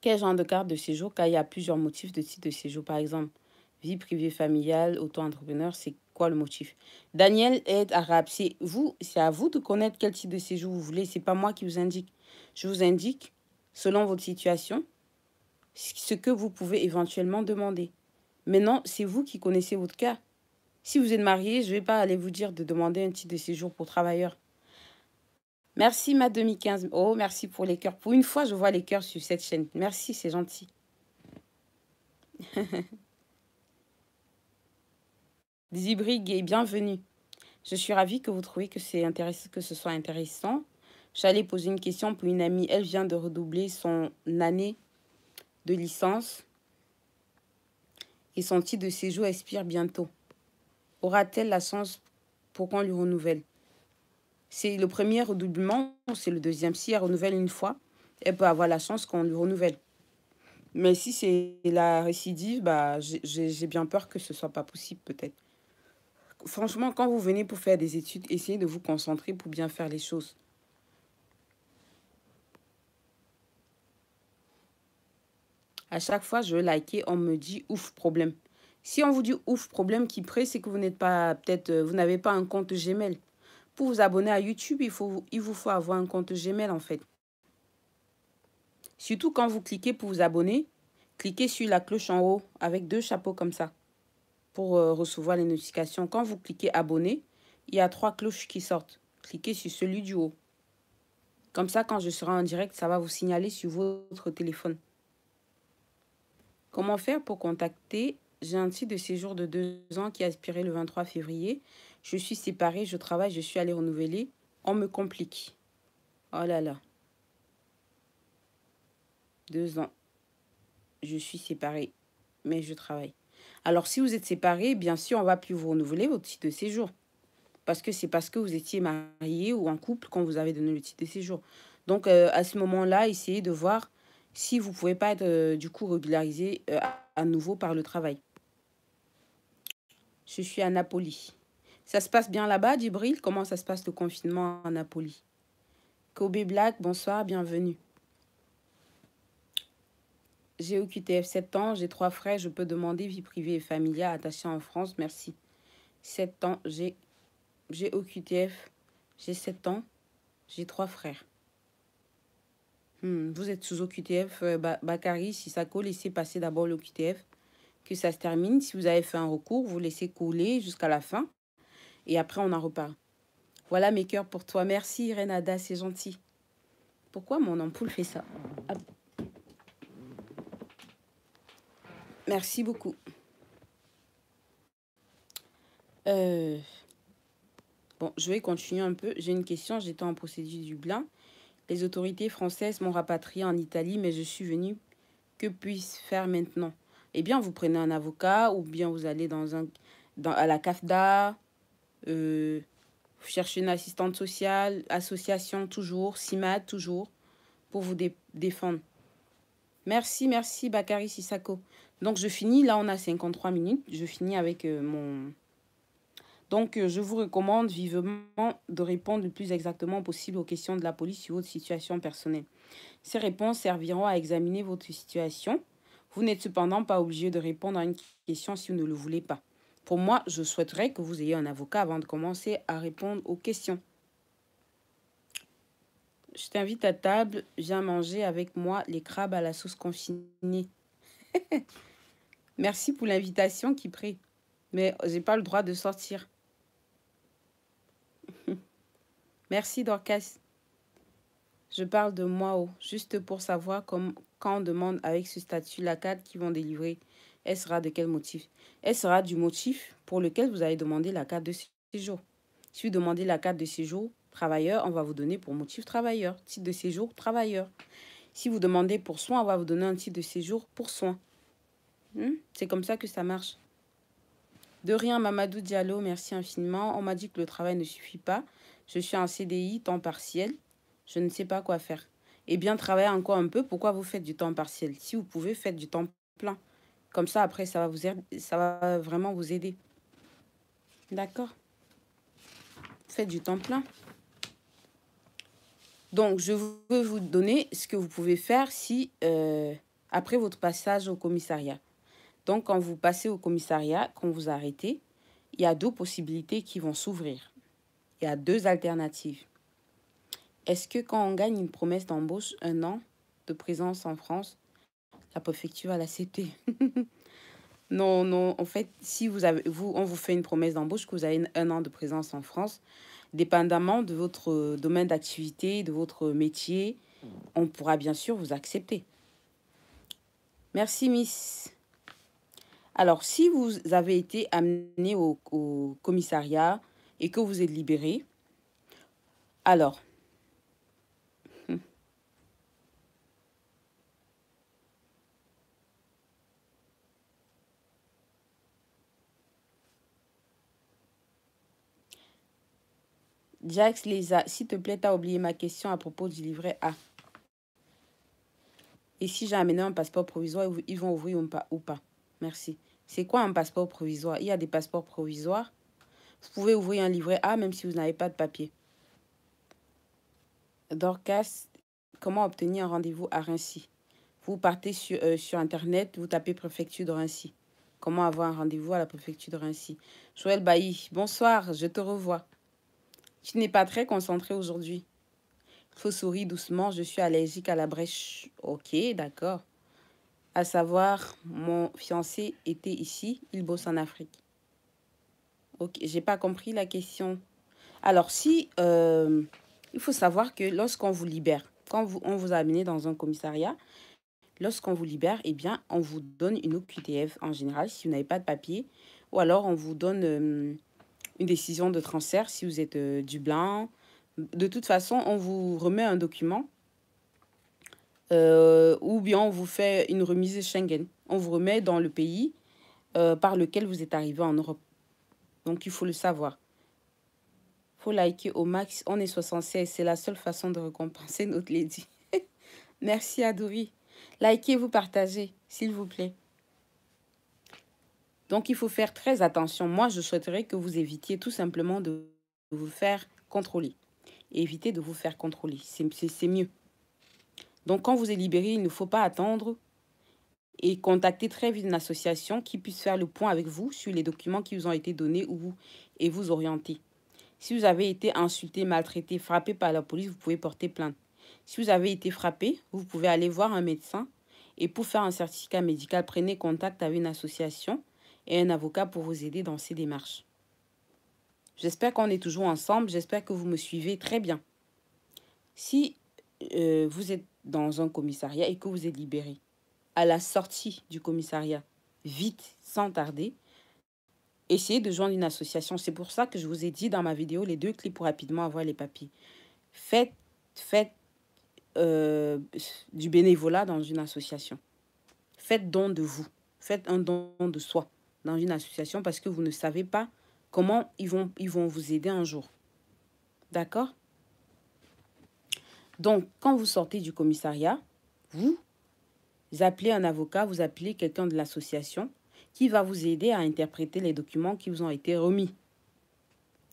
Quel genre de carte de séjour quand il y a plusieurs motifs de type de séjour. Par exemple, vie privée familiale, auto-entrepreneur, c'est quoi le motif Daniel aide arabe. C'est vous, c'est à vous de connaître quel type de séjour vous voulez. C'est pas moi qui vous indique. Je vous indique, selon votre situation, ce que vous pouvez éventuellement demander. Maintenant, c'est vous qui connaissez votre cas. Si vous êtes marié, je ne vais pas aller vous dire de demander un titre de séjour pour travailleurs. Merci ma 2015. Oh, merci pour les cœurs. Pour une fois, je vois les cœurs sur cette chaîne. Merci, c'est gentil. Zibrig est bienvenue. Je suis ravie que vous trouviez que, intéressant, que ce soit intéressant. J'allais poser une question pour une amie. Elle vient de redoubler son année de licence. Et son titre de séjour expire bientôt aura-t-elle la chance pour qu'on lui renouvelle C'est le premier redoublement, c'est le deuxième. Si elle renouvelle une fois, elle peut avoir la chance qu'on lui renouvelle. Mais si c'est la récidive, bah, j'ai bien peur que ce ne soit pas possible peut-être. Franchement, quand vous venez pour faire des études, essayez de vous concentrer pour bien faire les choses. À chaque fois, je et on me dit ouf, problème. Si on vous dit ouf, problème qui presse, c'est que vous n'êtes pas, peut-être, euh, vous n'avez pas un compte Gmail. Pour vous abonner à YouTube, il, faut, il vous faut avoir un compte Gmail en fait. Surtout quand vous cliquez pour vous abonner, cliquez sur la cloche en haut avec deux chapeaux comme ça pour euh, recevoir les notifications. Quand vous cliquez abonner, il y a trois cloches qui sortent. Cliquez sur celui du haut. Comme ça, quand je serai en direct, ça va vous signaler sur votre téléphone. Comment faire pour contacter j'ai un titre de séjour de deux ans qui a expiré le 23 février. Je suis séparée, je travaille, je suis allée renouveler. On me complique. Oh là là. Deux ans. Je suis séparée, mais je travaille. Alors, si vous êtes séparée, bien sûr, on va plus vous renouveler votre titre de séjour. Parce que c'est parce que vous étiez marié ou en couple quand vous avez donné le titre de séjour. Donc, euh, à ce moment-là, essayez de voir si vous ne pouvez pas être, euh, du coup, régularisé euh, à nouveau par le travail. Je suis à Napoli. Ça se passe bien là-bas, Dibril. Comment ça se passe le confinement à Napoli Kobe Black, bonsoir, bienvenue. J'ai OQTF 7 ans, j'ai trois frères, je peux demander vie privée et familiale attachée en France, merci. 7 ans, j'ai OQTF, j'ai 7 ans, j'ai trois frères. Hmm, vous êtes sous OQTF, euh, Bakari, si ça laissez passer d'abord l'OQTF que ça se termine. Si vous avez fait un recours, vous laissez couler jusqu'à la fin. Et après, on en repart. Voilà mes cœurs pour toi. Merci Renada, c'est gentil. Pourquoi mon ampoule fait ça ah Merci beaucoup. Euh, bon, je vais continuer un peu. J'ai une question. J'étais en procédure Dublin. Les autorités françaises m'ont rapatrié en Italie, mais je suis venue. Que puis-je faire maintenant eh bien, vous prenez un avocat ou bien vous allez dans un, dans, à la CAFDA, euh, cherchez une assistante sociale, association toujours, CIMAD toujours, pour vous défendre. Merci, merci Bakari Sissako. Donc, je finis. Là, on a 53 minutes. Je finis avec euh, mon... Donc, euh, je vous recommande vivement de répondre le plus exactement possible aux questions de la police sur votre situation personnelle. Ces réponses serviront à examiner votre situation vous n'êtes cependant pas obligé de répondre à une question si vous ne le voulez pas. Pour moi, je souhaiterais que vous ayez un avocat avant de commencer à répondre aux questions. Je t'invite à table, viens manger avec moi les crabes à la sauce confinée. Merci pour l'invitation qui prie. Mais j'ai pas le droit de sortir. Merci Dorcas. Je parle de moi Mao, juste pour savoir comme quand on demande avec ce statut la carte qu'ils vont délivrer, elle sera de quel motif Elle sera du motif pour lequel vous avez demandé la carte de séjour. Si vous demandez la carte de séjour travailleur, on va vous donner pour motif travailleur, titre de séjour travailleur. Si vous demandez pour soins, on va vous donner un titre de séjour pour soins. Hmm? C'est comme ça que ça marche. De rien, Mamadou Diallo, merci infiniment. On m'a dit que le travail ne suffit pas. Je suis en CDI, temps partiel. Je ne sais pas quoi faire. Et bien, travaillez encore un peu. Pourquoi vous faites du temps partiel Si vous pouvez, faites du temps plein. Comme ça, après, ça va, vous ça va vraiment vous aider. D'accord Faites du temps plein. Donc, je veux vous donner ce que vous pouvez faire si, euh, après votre passage au commissariat. Donc, quand vous passez au commissariat, quand vous arrêtez, il y a deux possibilités qui vont s'ouvrir. Il y a deux alternatives. Est-ce que quand on gagne une promesse d'embauche, un an de présence en France, la préfecture va l'accepter Non, non. En fait, si vous avez, vous, on vous fait une promesse d'embauche que vous avez un an de présence en France, dépendamment de votre euh, domaine d'activité, de votre métier, on pourra bien sûr vous accepter. Merci, Miss. Alors, si vous avez été amené au, au commissariat et que vous êtes libéré, alors, Jax Léza, s'il te plaît, t'as oublié ma question à propos du livret A. Et si j'ai amené un passeport provisoire, ils vont ouvrir ou pas Merci. C'est quoi un passeport provisoire Il y a des passeports provisoires. Vous pouvez ouvrir un livret A même si vous n'avez pas de papier. Dorcas, comment obtenir un rendez-vous à Rincy Vous partez sur, euh, sur Internet, vous tapez préfecture de Rincy. Comment avoir un rendez-vous à la préfecture de Rincy Joël Bailly, bonsoir, je te revois. Je n'ai pas très concentré aujourd'hui. Faux sourire doucement, je suis allergique à la brèche. Ok, d'accord. À savoir, mon fiancé était ici, il bosse en Afrique. Ok, j'ai pas compris la question. Alors si, euh, il faut savoir que lorsqu'on vous libère, quand vous, on vous a amené dans un commissariat, lorsqu'on vous libère, eh bien, on vous donne une OQTF en général si vous n'avez pas de papier. Ou alors, on vous donne euh, une décision de transfert si vous êtes du euh, Dublin. De toute façon, on vous remet un document euh, ou bien on vous fait une remise Schengen. On vous remet dans le pays euh, par lequel vous êtes arrivé en Europe. Donc, il faut le savoir. faut liker au max. On est 76. C'est la seule façon de récompenser notre lady. Merci à Dory. Likez, vous partagez, s'il vous plaît. Donc il faut faire très attention. Moi, je souhaiterais que vous évitiez tout simplement de vous faire contrôler. évitez de vous faire contrôler. C'est mieux. Donc quand vous êtes libéré, il ne faut pas attendre et contacter très vite une association qui puisse faire le point avec vous sur les documents qui vous ont été donnés ou vous, et vous orienter. Si vous avez été insulté, maltraité, frappé par la police, vous pouvez porter plainte. Si vous avez été frappé, vous pouvez aller voir un médecin et pour faire un certificat médical, prenez contact avec une association et un avocat pour vous aider dans ces démarches. J'espère qu'on est toujours ensemble. J'espère que vous me suivez très bien. Si euh, vous êtes dans un commissariat et que vous êtes libéré, à la sortie du commissariat, vite, sans tarder, essayez de joindre une association. C'est pour ça que je vous ai dit dans ma vidéo les deux clips pour rapidement avoir les papiers. Faites, faites euh, du bénévolat dans une association. Faites don de vous. Faites un don de soi dans une association parce que vous ne savez pas comment ils vont, ils vont vous aider un jour. D'accord Donc, quand vous sortez du commissariat, vous, vous appelez un avocat, vous appelez quelqu'un de l'association qui va vous aider à interpréter les documents qui vous ont été remis,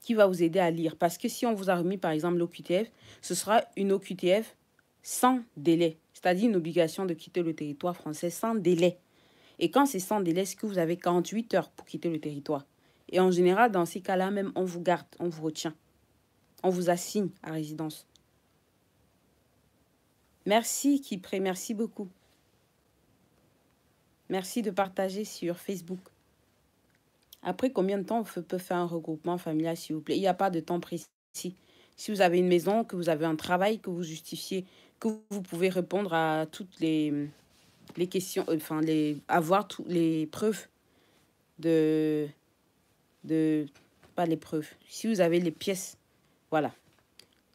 qui va vous aider à lire. Parce que si on vous a remis, par exemple, l'OQTF, ce sera une OQTF sans délai, c'est-à-dire une obligation de quitter le territoire français sans délai. Et quand c'est sans délai, est-ce que vous avez 48 heures pour quitter le territoire. Et en général, dans ces cas-là, même, on vous garde, on vous retient. On vous assigne à résidence. Merci Kipré, merci beaucoup. Merci de partager sur Facebook. Après combien de temps on peut faire un regroupement familial, s'il vous plaît Il n'y a pas de temps précis. Si vous avez une maison, que vous avez un travail, que vous justifiez, que vous pouvez répondre à toutes les, les questions, euh, enfin, les, avoir toutes les preuves de, de, pas les preuves, si vous avez les pièces, voilà.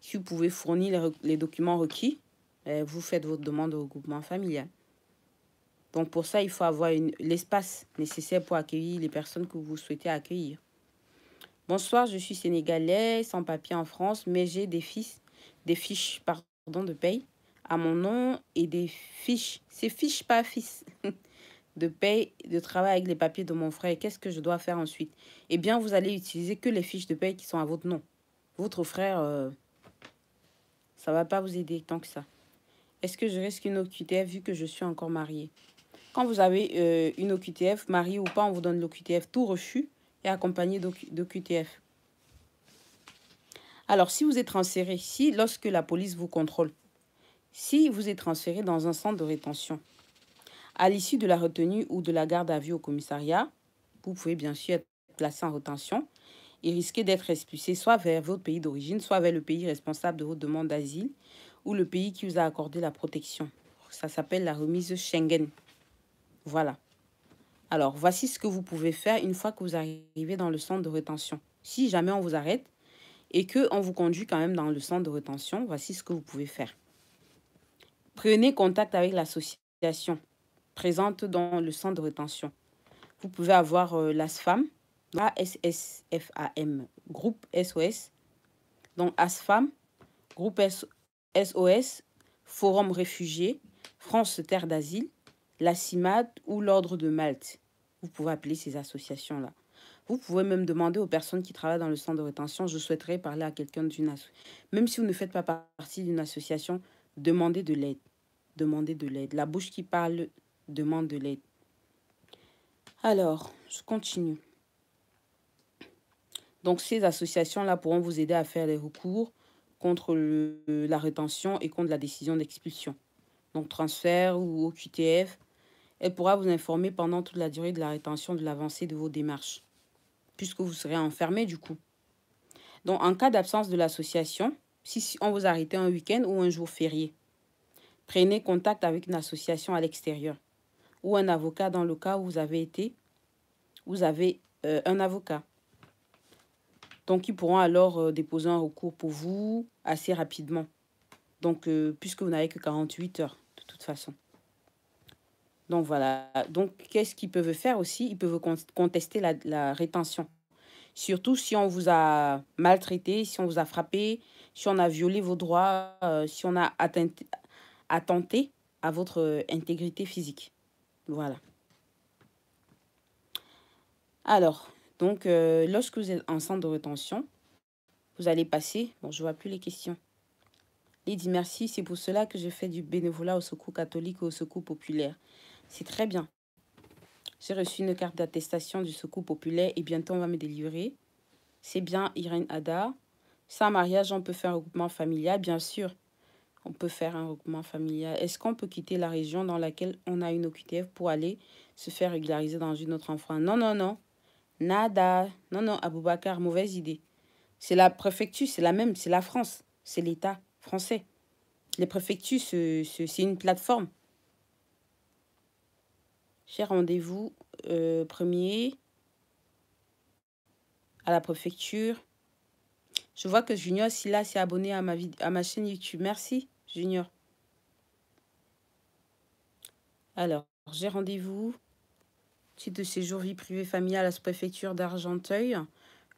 Si vous pouvez fournir les, documents requis, eh, vous faites votre demande au regroupement familial. Donc pour ça, il faut avoir l'espace nécessaire pour accueillir les personnes que vous souhaitez accueillir. Bonsoir, je suis sénégalais, sans papier en France, mais j'ai des des fiches pardon, de paye à mon nom et des fiches, ces fiches pas fils, de paye, de travail avec les papiers de mon frère. Qu'est-ce que je dois faire ensuite Eh bien, vous allez utiliser que les fiches de paye qui sont à votre nom. Votre frère, euh, ça va pas vous aider tant que ça. Est-ce que je risque une OQTF vu que je suis encore mariée Quand vous avez euh, une OQTF, mariée ou pas, on vous donne l'OQTF tout reçu et accompagné d'OQTF. Alors, si vous êtes transféré, ici, lorsque la police vous contrôle, si vous êtes transféré dans un centre de rétention. À l'issue de la retenue ou de la garde à vue au commissariat, vous pouvez bien sûr être placé en rétention et risquer d'être expulsé soit vers votre pays d'origine, soit vers le pays responsable de votre demande d'asile ou le pays qui vous a accordé la protection. Ça s'appelle la remise Schengen. Voilà. Alors, voici ce que vous pouvez faire une fois que vous arrivez dans le centre de rétention. Si jamais on vous arrête et qu'on vous conduit quand même dans le centre de rétention, voici ce que vous pouvez faire. Prenez contact avec l'association présente dans le centre de rétention. Vous pouvez avoir euh, f l'ASFAM, m groupe SOS, donc ASFAM, groupe SOS, Forum Réfugiés, France Terre d'Asile, la CIMAT ou l'Ordre de Malte. Vous pouvez appeler ces associations-là. Vous pouvez même demander aux personnes qui travaillent dans le centre de rétention, je souhaiterais parler à quelqu'un d'une association. Même si vous ne faites pas partie d'une association, Demandez de l'aide. Demandez de l'aide. La bouche qui parle demande de l'aide. Alors, je continue. Donc, ces associations-là pourront vous aider à faire les recours contre la rétention et contre la décision d'expulsion. Donc, transfert ou OQTF. Elle pourra vous informer pendant toute la durée de la rétention de l'avancée de vos démarches, puisque vous serez enfermé du coup. Donc, en cas d'absence de l'association, si on vous arrêtait un week-end ou un jour férié. Prenez contact avec une association à l'extérieur ou un avocat dans le cas où vous avez été, vous avez euh, un avocat. Donc, ils pourront alors euh, déposer un recours pour vous assez rapidement. Donc, euh, puisque vous n'avez que 48 heures, de toute façon. Donc, voilà. Donc, qu'est-ce qu'ils peuvent faire aussi Ils peuvent contester la rétention. Surtout si on vous a maltraité, si on vous a frappé, si on a violé vos droits, euh, si on a attenté à votre euh, intégrité physique. Voilà. Alors, donc, euh, lorsque vous êtes en centre de rétention, vous allez passer... Bon, je vois plus les questions. lady. merci, c'est pour cela que je fais du bénévolat au secours catholique et au secours populaire. C'est très bien. J'ai reçu une carte d'attestation du secours populaire et bientôt on va me délivrer. C'est bien, Irène Ada. Sans mariage, on peut faire un regroupement familial, bien sûr. On peut faire un regroupement familial. Est-ce qu'on peut quitter la région dans laquelle on a une OQTF pour aller se faire régulariser dans une autre enfant Non, non, non. Nada. Non, non, Aboubacar, mauvaise idée. C'est la préfecture, c'est la même, c'est la France, c'est l'État français. Les préfectures, c'est une plateforme. Cher rendez-vous euh, premier à la préfecture je vois que Junior Silla s'est abonné à ma, à ma chaîne YouTube. Merci, Junior. Alors, j'ai rendez-vous. Titre de séjour vie privée familiale à la préfecture d'Argenteuil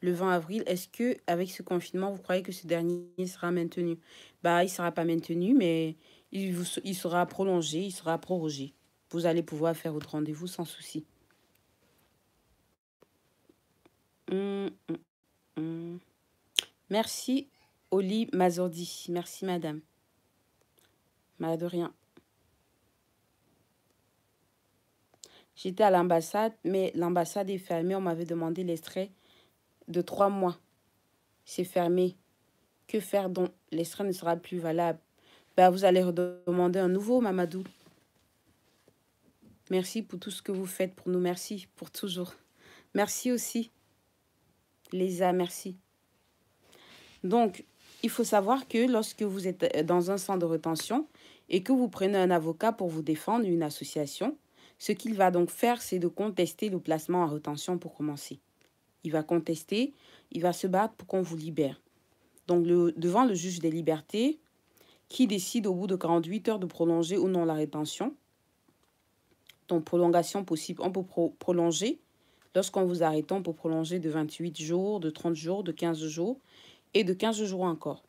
le 20 avril. Est-ce que avec ce confinement, vous croyez que ce dernier sera maintenu Bah, il sera pas maintenu, mais il, il sera prolongé, il sera prorogé. Vous allez pouvoir faire votre rendez-vous sans souci. Hum, hum, hum. Merci, Oli Mazordi. Merci, madame. Mal rien. J'étais à l'ambassade, mais l'ambassade est fermée. On m'avait demandé l'extrait de trois mois. C'est fermé. Que faire donc L'extrait ne sera plus valable. Ben, vous allez redemander un nouveau, Mamadou. Merci pour tout ce que vous faites pour nous. Merci pour toujours. Merci aussi. Lisa, merci. Donc, il faut savoir que lorsque vous êtes euh, dans un centre de rétention et que vous prenez un avocat pour vous défendre, une association, ce qu'il va donc faire, c'est de contester le placement en rétention pour commencer. Il va contester, il va se battre pour qu'on vous libère. Donc, le, devant le juge des libertés, qui décide au bout de 48 heures de prolonger ou non la rétention. Donc, prolongation possible, on peut prolonger. Lorsqu'on vous arrête, on peut prolonger de 28 jours, de 30 jours, de 15 jours et de 15 jours encore.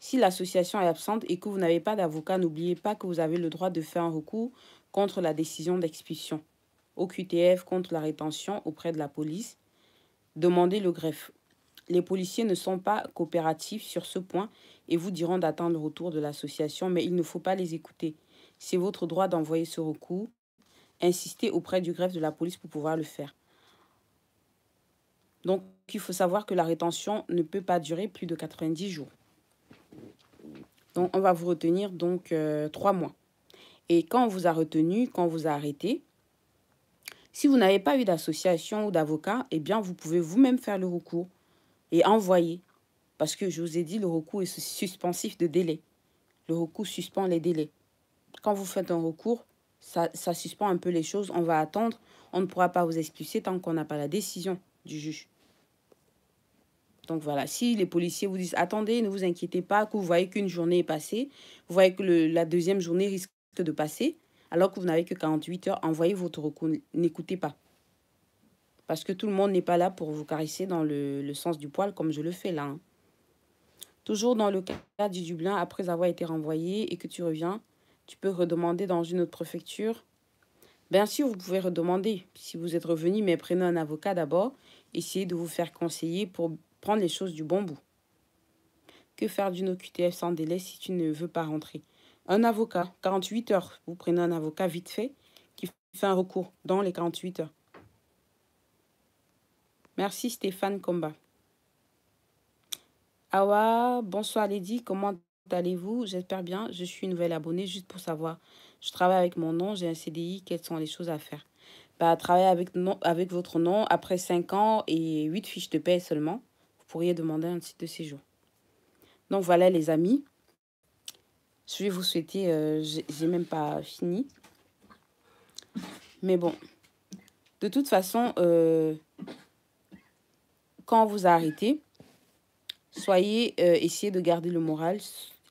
Si l'association est absente et que vous n'avez pas d'avocat, n'oubliez pas que vous avez le droit de faire un recours contre la décision d'expulsion, au QTF contre la rétention auprès de la police. Demandez le greffe. Les policiers ne sont pas coopératifs sur ce point et vous diront d'attendre le retour de l'association, mais il ne faut pas les écouter. C'est votre droit d'envoyer ce recours. Insistez auprès du greffe de la police pour pouvoir le faire. Donc, il faut savoir que la rétention ne peut pas durer plus de 90 jours. Donc, on va vous retenir donc euh, trois 3 mois. Et quand on vous a retenu, quand on vous a arrêté, si vous n'avez pas eu d'association ou d'avocat, eh bien, vous pouvez vous-même faire le recours et envoyer. Parce que je vous ai dit, le recours est suspensif de délai. Le recours suspend les délais. Quand vous faites un recours, ça, ça suspend un peu les choses. On va attendre. On ne pourra pas vous expulser tant qu'on n'a pas la décision du juge. Donc voilà, si les policiers vous disent attendez, ne vous inquiétez pas, que vous voyez qu'une journée est passée, vous voyez que la deuxième journée risque de passer, alors que vous n'avez que 48 heures, envoyez votre recours, n'écoutez pas. Parce que tout le monde n'est pas là pour vous caresser dans le, sens du poil comme je le fais là. Hein. Toujours dans le cas du Dublin, après avoir été renvoyé et que tu reviens, tu peux redemander dans une autre préfecture. Bien sûr, vous pouvez redemander si vous êtes revenu, mais prenez un avocat d'abord. Essayez de vous faire conseiller pour Prendre les choses du bon bout. Que faire d'une OQTF sans délai si tu ne veux pas rentrer Un avocat, 48 heures. Vous prenez un avocat vite fait qui fait un recours dans les 48 heures. Merci Stéphane Combat. Awa, bonsoir Lady, comment allez-vous J'espère bien, je suis une nouvelle abonnée juste pour savoir. Je travaille avec mon nom, j'ai un CDI, quelles sont les choses à faire bah, Travailler avec, avec votre nom après 5 ans et 8 fiches de paie seulement pourriez demander un titre de séjour. Donc voilà les amis, je vais vous souhaiter, euh, j'ai même pas fini. Mais bon, de toute façon, euh, quand vous arrêtez, soyez, euh, essayez de garder le moral,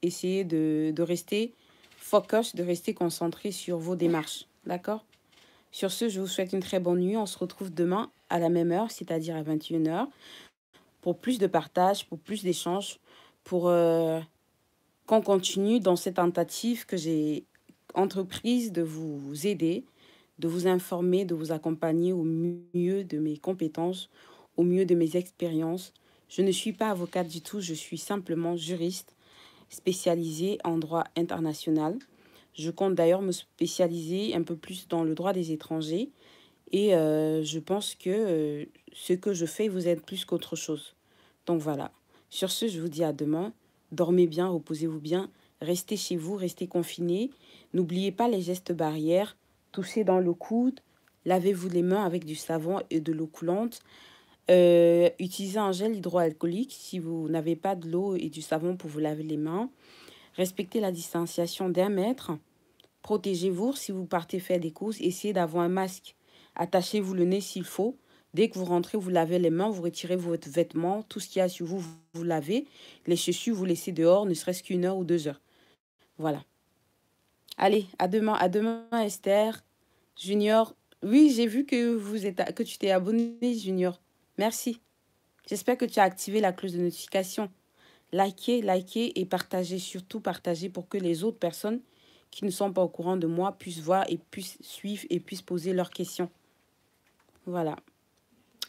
essayez de, de rester focus, de rester concentré sur vos démarches, d'accord Sur ce, je vous souhaite une très bonne nuit, on se retrouve demain à la même heure, c'est-à-dire à 21h pour plus de partage, pour plus d'échanges, pour euh, qu'on continue dans cette tentative que j'ai entreprise de vous aider, de vous informer, de vous accompagner au mieux de mes compétences, au mieux de mes expériences. Je ne suis pas avocate du tout, je suis simplement juriste spécialisée en droit international. Je compte d'ailleurs me spécialiser un peu plus dans le droit des étrangers et euh, je pense que euh, ce que je fais vous aide plus qu'autre chose. Donc voilà. Sur ce, je vous dis à demain. Dormez bien, reposez-vous bien, restez chez vous, restez confinés. N'oubliez pas les gestes barrières. Touchez dans le coude, lavez-vous les mains avec du savon et de l'eau coulante. Euh, utilisez un gel hydroalcoolique si vous n'avez pas de l'eau et du savon pour vous laver les mains. Respectez la distanciation d'un mètre. Protégez-vous si vous partez faire des courses. Essayez d'avoir un masque. Attachez-vous le nez s'il faut. Dès que vous rentrez, vous lavez les mains, vous retirez votre vêtement, tout ce qu'il y a sur vous, vous, lavez. Les chaussures, vous laissez dehors, ne serait-ce qu'une heure ou deux heures. Voilà. Allez, à demain, à demain Esther. Junior, oui, j'ai vu que, vous êtes, que tu t'es abonné, Junior. Merci. J'espère que tu as activé la cloche de notification. Likez, likez et partagez, surtout partagez pour que les autres personnes qui ne sont pas au courant de moi puissent voir et puissent suivre et puissent poser leurs questions. Voilà.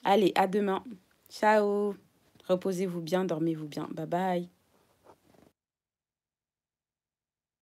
Allez, à demain. Ciao. Reposez-vous bien, dormez-vous bien. Bye bye.